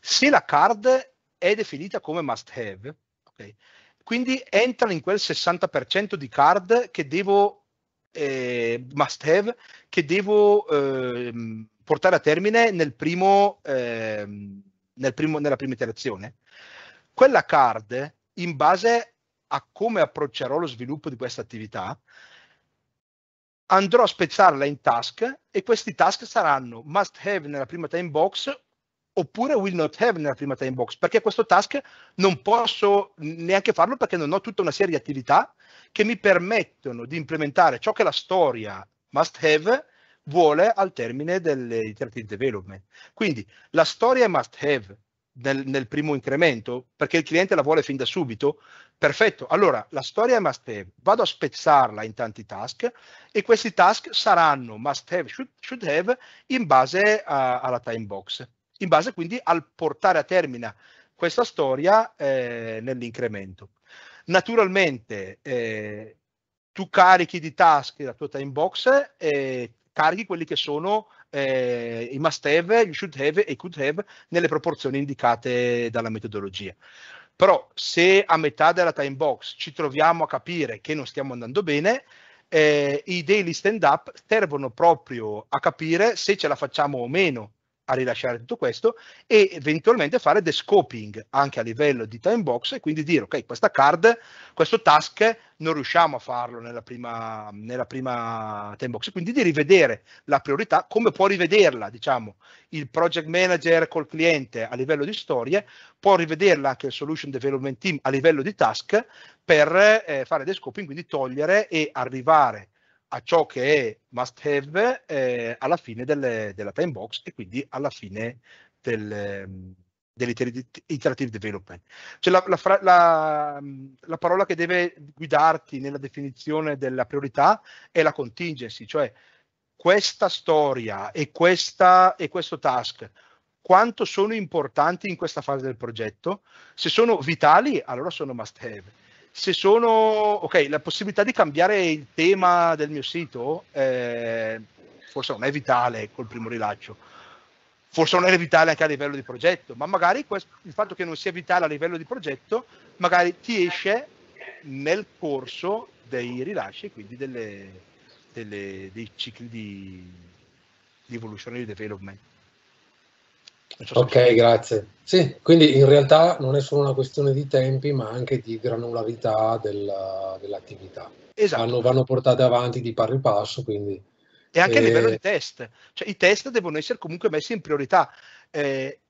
Se la card è definita come must have, okay, quindi entrano in quel 60% di card che devo, eh, must have, che devo eh, portare a termine nel primo, eh, nel primo, nella prima iterazione. Quella card, in base a come approccerò lo sviluppo di questa attività, andrò a spezzarla in task e questi task saranno must have nella prima time box oppure will not have nella prima time box, perché questo task non posso neanche farlo perché non ho tutta una serie di attività che mi permettono di implementare ciò che la storia must have vuole al termine dell'iterative development. Quindi la storia è must have nel, nel, primo incremento, perché il cliente la vuole fin da subito, perfetto. Allora la storia è must have, vado a spezzarla in tanti task e questi task saranno must have, should, should have in base a, alla time box in base quindi al portare a termine questa storia eh, nell'incremento. Naturalmente eh, tu carichi di task la tua time box e carichi quelli che sono eh, i must have, you should have e could have nelle proporzioni indicate dalla metodologia. Però se a metà della time box ci troviamo a capire che non stiamo andando bene, eh, i daily stand up servono proprio a capire se ce la facciamo o meno a rilasciare tutto questo e eventualmente fare the scoping anche a livello di time box e quindi dire ok questa card, questo task non riusciamo a farlo nella prima, nella prima time box, quindi di rivedere la priorità, come può rivederla diciamo il project manager col cliente a livello di storie, può rivederla anche il solution development team a livello di task per eh, fare the scoping, quindi togliere e arrivare a ciò che è must have eh, alla fine delle, della time box e quindi alla fine del, mm, dell'iterative development. Cioè la, la, la, mm, la, parola che deve guidarti nella definizione della priorità è la contingency, cioè questa storia e, questa, e questo task quanto sono importanti in questa fase del progetto? Se sono vitali, allora sono must have se sono ok, la possibilità di cambiare il tema del mio sito eh, forse non è vitale col primo rilascio. Forse non è vitale anche a livello di progetto, ma magari questo, il fatto che non sia vitale a livello di progetto, magari ti esce nel corso dei rilasci quindi delle, delle, dei cicli di, di evoluzione e di development. So ok, grazie. Sì, quindi in realtà non è solo una questione di tempi, ma anche di granularità della, dell'attività. Esatto. Vanno, vanno, portate avanti di pari passo, quindi... E anche eh... a livello di test. Cioè, i test devono essere comunque messi in priorità. Eh,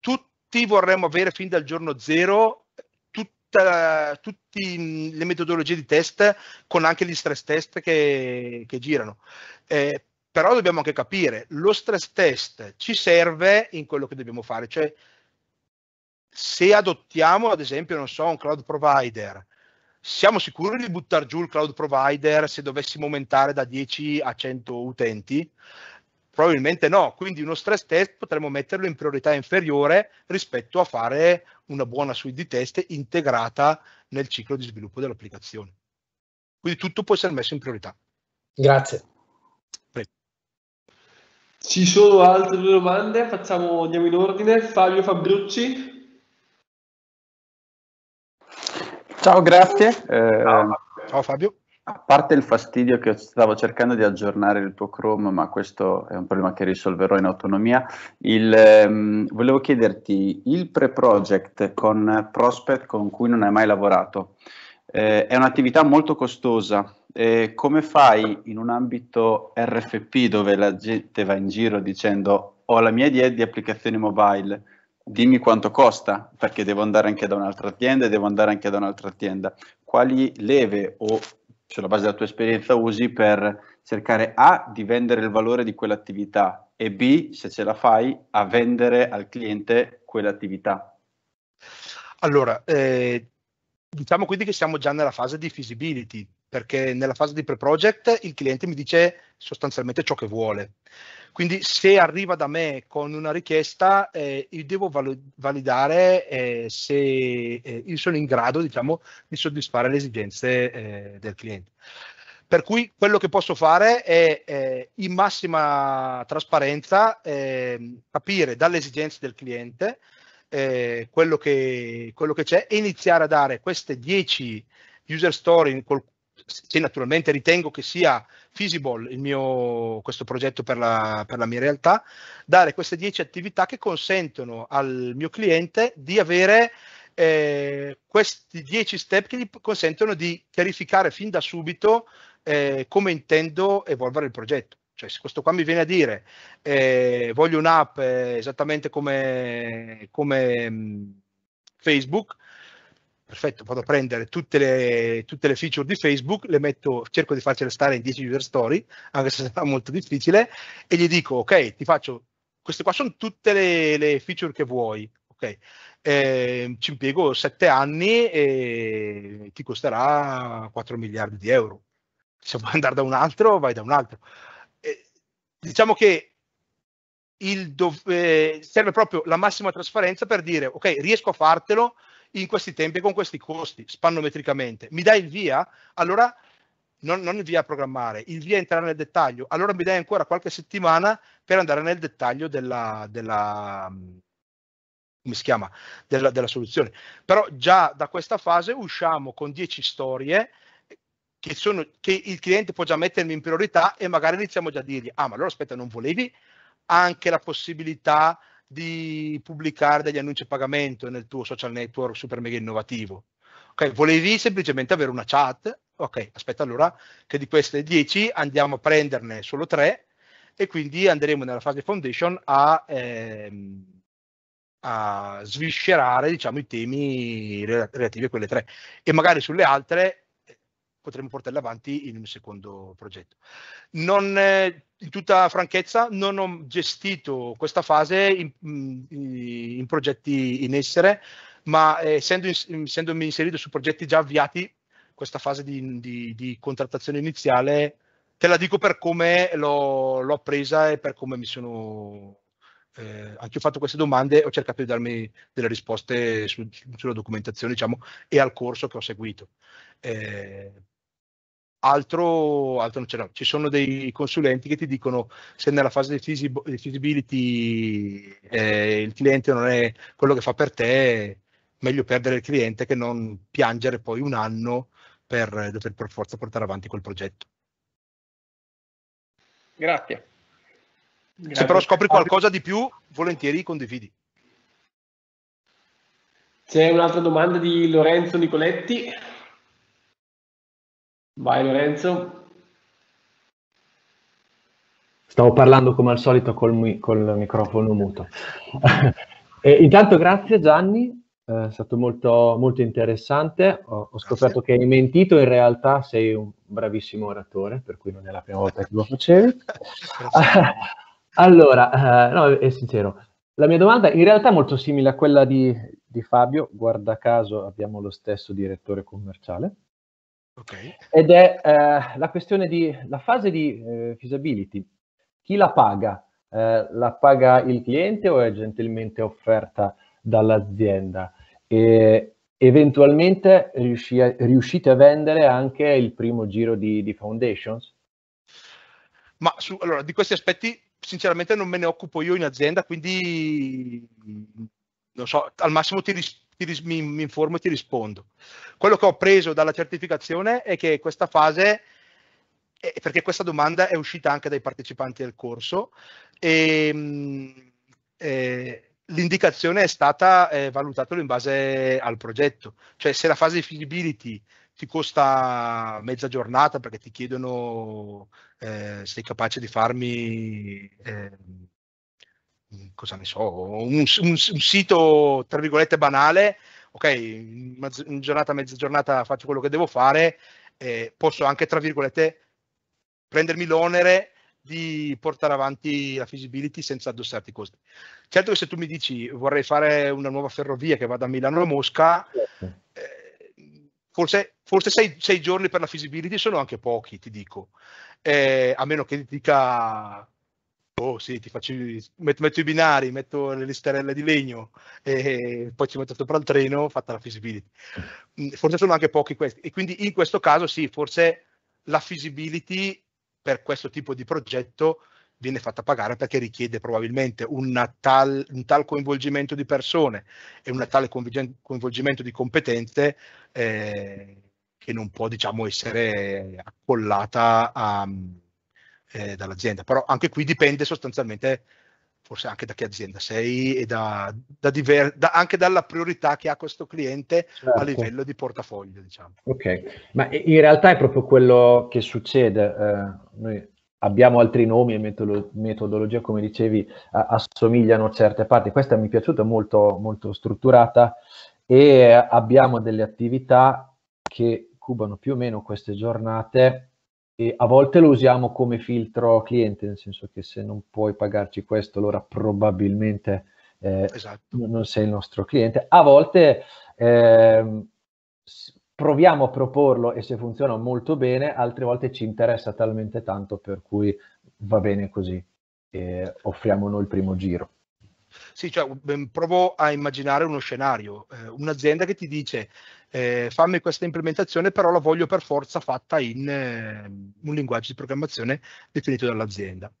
tutti vorremmo avere fin dal giorno zero tutta, tutte le metodologie di test con anche gli stress test che, che girano. Eh, però dobbiamo anche capire, lo stress test ci serve in quello che dobbiamo fare, cioè se adottiamo ad esempio, non so, un cloud provider, siamo sicuri di buttare giù il cloud provider se dovessimo aumentare da 10 a 100 utenti? Probabilmente no, quindi uno stress test potremmo metterlo in priorità inferiore rispetto a fare una buona suite di test integrata nel ciclo di sviluppo dell'applicazione. Quindi tutto può essere messo in priorità. Grazie. Prego. Ci sono altre due domande? Facciamo, andiamo in ordine. Fabio Fabrucci. Ciao, grazie. Eh, Ciao Fabio. A parte il fastidio che stavo cercando di aggiornare il tuo Chrome, ma questo è un problema che risolverò in autonomia, il, ehm, volevo chiederti il pre-project con Prospect con cui non hai mai lavorato. Eh, è un'attività molto costosa, eh, come fai in un ambito RFP dove la gente va in giro dicendo ho la mia idea di applicazione mobile, dimmi quanto costa, perché devo andare anche da un'altra azienda e devo andare anche da un'altra azienda. Quali leve o sulla base della tua esperienza usi per cercare A di vendere il valore di quell'attività e B, se ce la fai, a vendere al cliente quell'attività? Allora, eh, diciamo quindi che siamo già nella fase di feasibility, perché nella fase di pre-project il cliente mi dice sostanzialmente ciò che vuole. Quindi se arriva da me con una richiesta, eh, io devo validare eh, se eh, io sono in grado diciamo, di soddisfare le esigenze eh, del cliente. Per cui quello che posso fare è eh, in massima trasparenza ehm, capire dalle esigenze del cliente eh, quello che, quello, che, c'è e iniziare a dare queste 10 user story col, se naturalmente ritengo che sia feasible mio, questo progetto per la, per la, mia realtà, dare queste 10 attività che consentono al mio cliente di avere eh, questi 10 step che gli consentono di chiarificare fin da subito eh, come intendo evolvere il progetto. Cioè, se questo qua mi viene a dire eh, voglio un'app eh, esattamente come, come mh, mm, Facebook, perfetto, vado a prendere tutte le, tutte le feature di Facebook, le metto, cerco di farcele stare in 10 user story, anche se sarà molto difficile, e gli dico, ok, ti faccio, queste qua sono tutte le, le feature che vuoi, ok, eh, ci impiego 7 anni e ti costerà 4 miliardi di euro. Se vuoi andare da un altro, vai da un altro. Eh, diciamo che il dov- eh, serve proprio la massima trasparenza per dire, ok, riesco a fartelo, in questi tempi e con questi costi, spannometricamente. Mi dai il via? Allora non, non, il via a programmare, il via a entrare nel dettaglio. Allora mi dai ancora qualche settimana per andare nel dettaglio della, della come si chiama, della, della, soluzione. Però già da questa fase usciamo con 10 storie che, sono, che il cliente può già mettermi in priorità e magari iniziamo già a dirgli, ah ma allora aspetta, non volevi anche la possibilità di pubblicare degli annunci a pagamento nel tuo social network super mega innovativo. Ok, volevi semplicemente avere una chat, ok, aspetta allora che di queste 10 andiamo a prenderne solo 3 e quindi andremo nella fase foundation a, ehm, a sviscerare diciamo, i temi relativi a quelle 3 e magari sulle altre potremmo portarle avanti in un secondo progetto. Non, eh, in tutta franchezza, non ho gestito questa fase in, mm, in, progetti in essere, ma eh, essendo essendomi inserito su progetti già avviati, questa fase di, di, di contrattazione iniziale te la dico per come l'ho, l'ho presa e per come mi sono eh, anche ho fatto queste domande ho cercato di darmi delle risposte su, sulla documentazione diciamo, e al corso che ho seguito. Eh, altro, altro non c'è. No. Ci sono dei consulenti che ti dicono se nella fase di feasibility eh, il cliente non è quello che fa per te, meglio perdere il cliente che non piangere poi un anno per dover per forza portare avanti quel progetto. Grazie. Grazie. Se però scopri qualcosa di più, volentieri condividi. C'è un'altra domanda di Lorenzo Nicoletti. Vai Lorenzo. Stavo parlando come al solito col, mi- col microfono muto. *laughs* e, intanto grazie Gianni, eh, è stato molto, molto interessante. Ho, ho scoperto grazie. che hai mentito, in realtà sei un bravissimo oratore, per cui non è la prima volta che lo facevi. *laughs* allora, eh, no, è sincero, la mia domanda in realtà è molto simile a quella di, di Fabio, guarda caso abbiamo lo stesso direttore commerciale. Okay. Ed è eh, la questione di la fase di eh, feasibility. Chi la paga? Eh, la paga il cliente o è gentilmente offerta dall'azienda? E eventualmente riusci a, riuscite a vendere anche il primo giro di, di foundations? Ma su, allora, di questi aspetti sinceramente non me ne occupo io in azienda, quindi non so, al massimo ti rispondo ris- mi, mi informo e ti rispondo. Quello che ho preso dalla certificazione è che questa fase eh, perché questa domanda è uscita anche dai partecipanti del corso e, ehm, e eh, l'indicazione è stata eh, valutatelo in base al progetto, cioè se la fase di feasibility ti costa mezza giornata perché ti chiedono eh, sei capace di farmi eh, cosa ne so, un, un, un sito tra virgolette banale, ok, in giornata, mezza giornata faccio quello che devo fare, eh, posso anche tra virgolette prendermi l'onere di portare avanti la feasibility senza addossarti i costi. Certo che se tu mi dici vorrei fare una nuova ferrovia che vada da Milano a Mosca, certo. eh, forse, forse sei, sei, giorni per la feasibility sono anche pochi, ti dico, eh, a meno che ti dica oh sì, ti faccio, metto, metto, i binari, metto le listerelle di legno e poi ci metto sopra il treno, fatta la feasibility. Mm, forse sono anche pochi questi. E quindi in questo caso sì, forse la feasibility per questo tipo di progetto viene fatta pagare perché richiede probabilmente tal, un tal coinvolgimento di persone e un tale coinvolgimento di competenze eh, che non può diciamo, essere accollata a... Um, eh, dall'azienda, però anche qui dipende sostanzialmente forse anche da che azienda sei e da, da diver- da, anche dalla priorità che ha questo cliente certo. a livello di portafoglio. Diciamo. Ok, ma in realtà è proprio quello che succede. Eh, noi abbiamo altri nomi e metodolo- metodologia, come dicevi, a- assomigliano a certe parti. Questa mi è piaciuta, molto, molto strutturata e abbiamo delle attività che cubano più o meno queste giornate e a volte lo usiamo come filtro cliente, nel senso che se non puoi pagarci questo, allora probabilmente eh, esatto. non sei il nostro cliente. A volte eh, proviamo a proporlo e se funziona molto bene, altre volte ci interessa talmente tanto per cui va bene così, e offriamo noi il primo giro. Sì, cioè, provo a immaginare uno scenario, eh, un'azienda che ti dice eh, fammi questa implementazione, però la voglio per forza fatta in eh, un linguaggio di programmazione definito dall'azienda.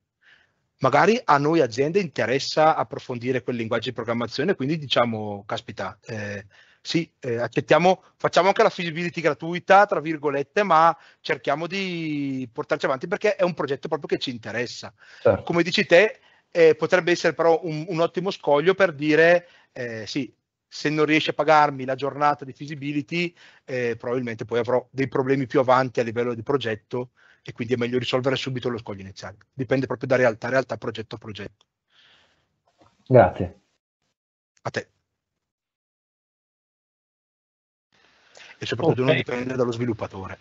Magari a noi aziende interessa approfondire quel linguaggio di programmazione, quindi diciamo, caspita, eh, sì, eh, accettiamo, facciamo anche la feasibility gratuita, tra virgolette, ma cerchiamo di portarci avanti perché è un progetto proprio che ci interessa. Certo. Come dici te, eh, potrebbe essere però un, un, ottimo scoglio per dire eh, sì, se non riesce a pagarmi la giornata di feasibility, eh, probabilmente poi avrò dei problemi più avanti a livello di progetto e quindi è meglio risolvere subito lo scoglio iniziale. Dipende proprio da realtà, realtà, progetto a progetto. Grazie. A te. E soprattutto okay. non dipende dallo sviluppatore.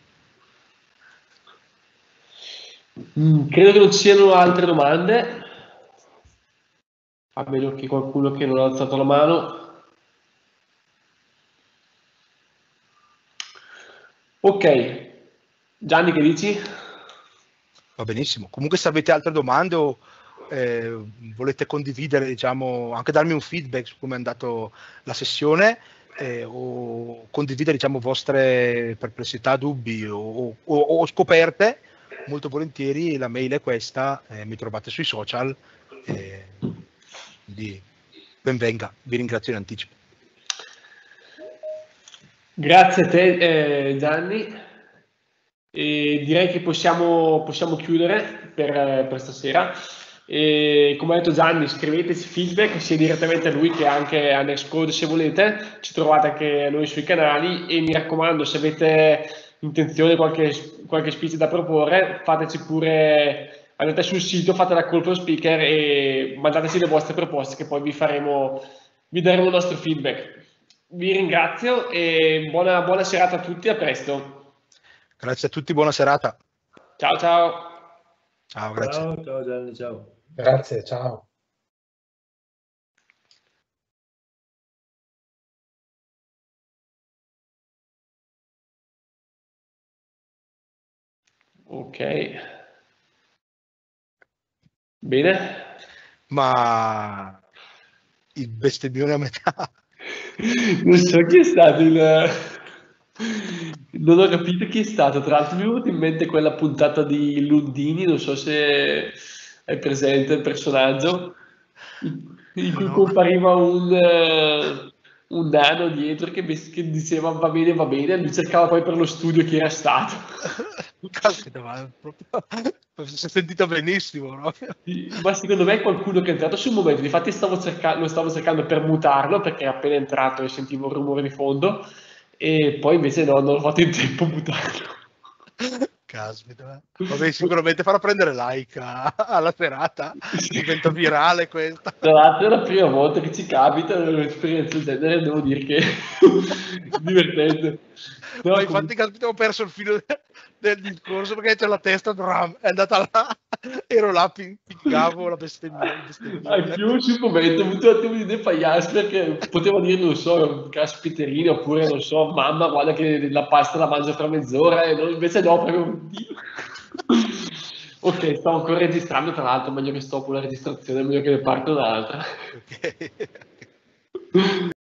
Mm, credo che non siano altre domande a meno che qualcuno che non ha alzato la mano ok Gianni che dici? va benissimo comunque se avete altre domande o eh, volete condividere diciamo anche darmi un feedback su come è andata la sessione eh, o condividere diciamo vostre perplessità, dubbi o, o, o, scoperte, molto volentieri la mail è questa, eh, mi trovate sui social. Eh, quindi ben venga, vi ringrazio in anticipo. Grazie a te eh, Gianni. E direi che possiamo, possiamo chiudere per, eh, per stasera. E come ha detto Gianni, scriveteci feedback sia direttamente a lui che anche a Next se volete. Ci trovate anche noi sui canali e mi raccomando, se avete intenzione qualche, qualche speech da proporre, fateci pure andate sul sito, fate la call con speaker e mandateci le vostre proposte che poi vi faremo, vi daremo il nostro feedback. Vi ringrazio e buona, buona serata a tutti, a presto. Grazie a tutti, buona serata. Ciao ciao. Ciao, grazie. Ciao, ciao Gianni, ciao. Grazie, ciao. Ok. Bene. Ma il bestemmione a metà. *laughs* Non so chi è stato il... Non ho capito chi è stato. Tra l'altro mi è venuta in mente quella puntata di Lundini, non so se è presente il personaggio, in cui compariva un... Eh, un nano dietro che, che, diceva va bene, va bene, mi cercava poi per lo studio chi era stato. *laughs* Caspita, ma proprio... si è sentito benissimo. No? ma secondo me è qualcuno che è entrato sul momento, infatti stavo cerca- lo stavo cercando per mutarlo perché era appena entrato e sentivo un rumore di fondo e poi invece no, non ho fatto in tempo a mutarlo. *laughs* caspita. Eh. *laughs* Vabbè, sicuramente farò prendere like eh, *laughs* alla serata, diventa virale questa. Tra l'altro è la prima volta che ci capita un'esperienza del genere, devo dire che è *laughs* divertente. No, no infatti caspita, ho perso il filo del discorso perché c'è la testa, dram, è andata là, *laughs* ero là, piccavo la bestemmia. Hai più sul momento ho avuto un attimo di defiance che poteva dire, non so, caspiterina oppure, non so, mamma, guarda che la pasta la mangio tra mezz'ora, e non, invece no, proprio... *laughs* ok, stavo ancora registrando, tra l'altro, meglio che sto con la registrazione, meglio che ne parto un'altra. Okay. *laughs*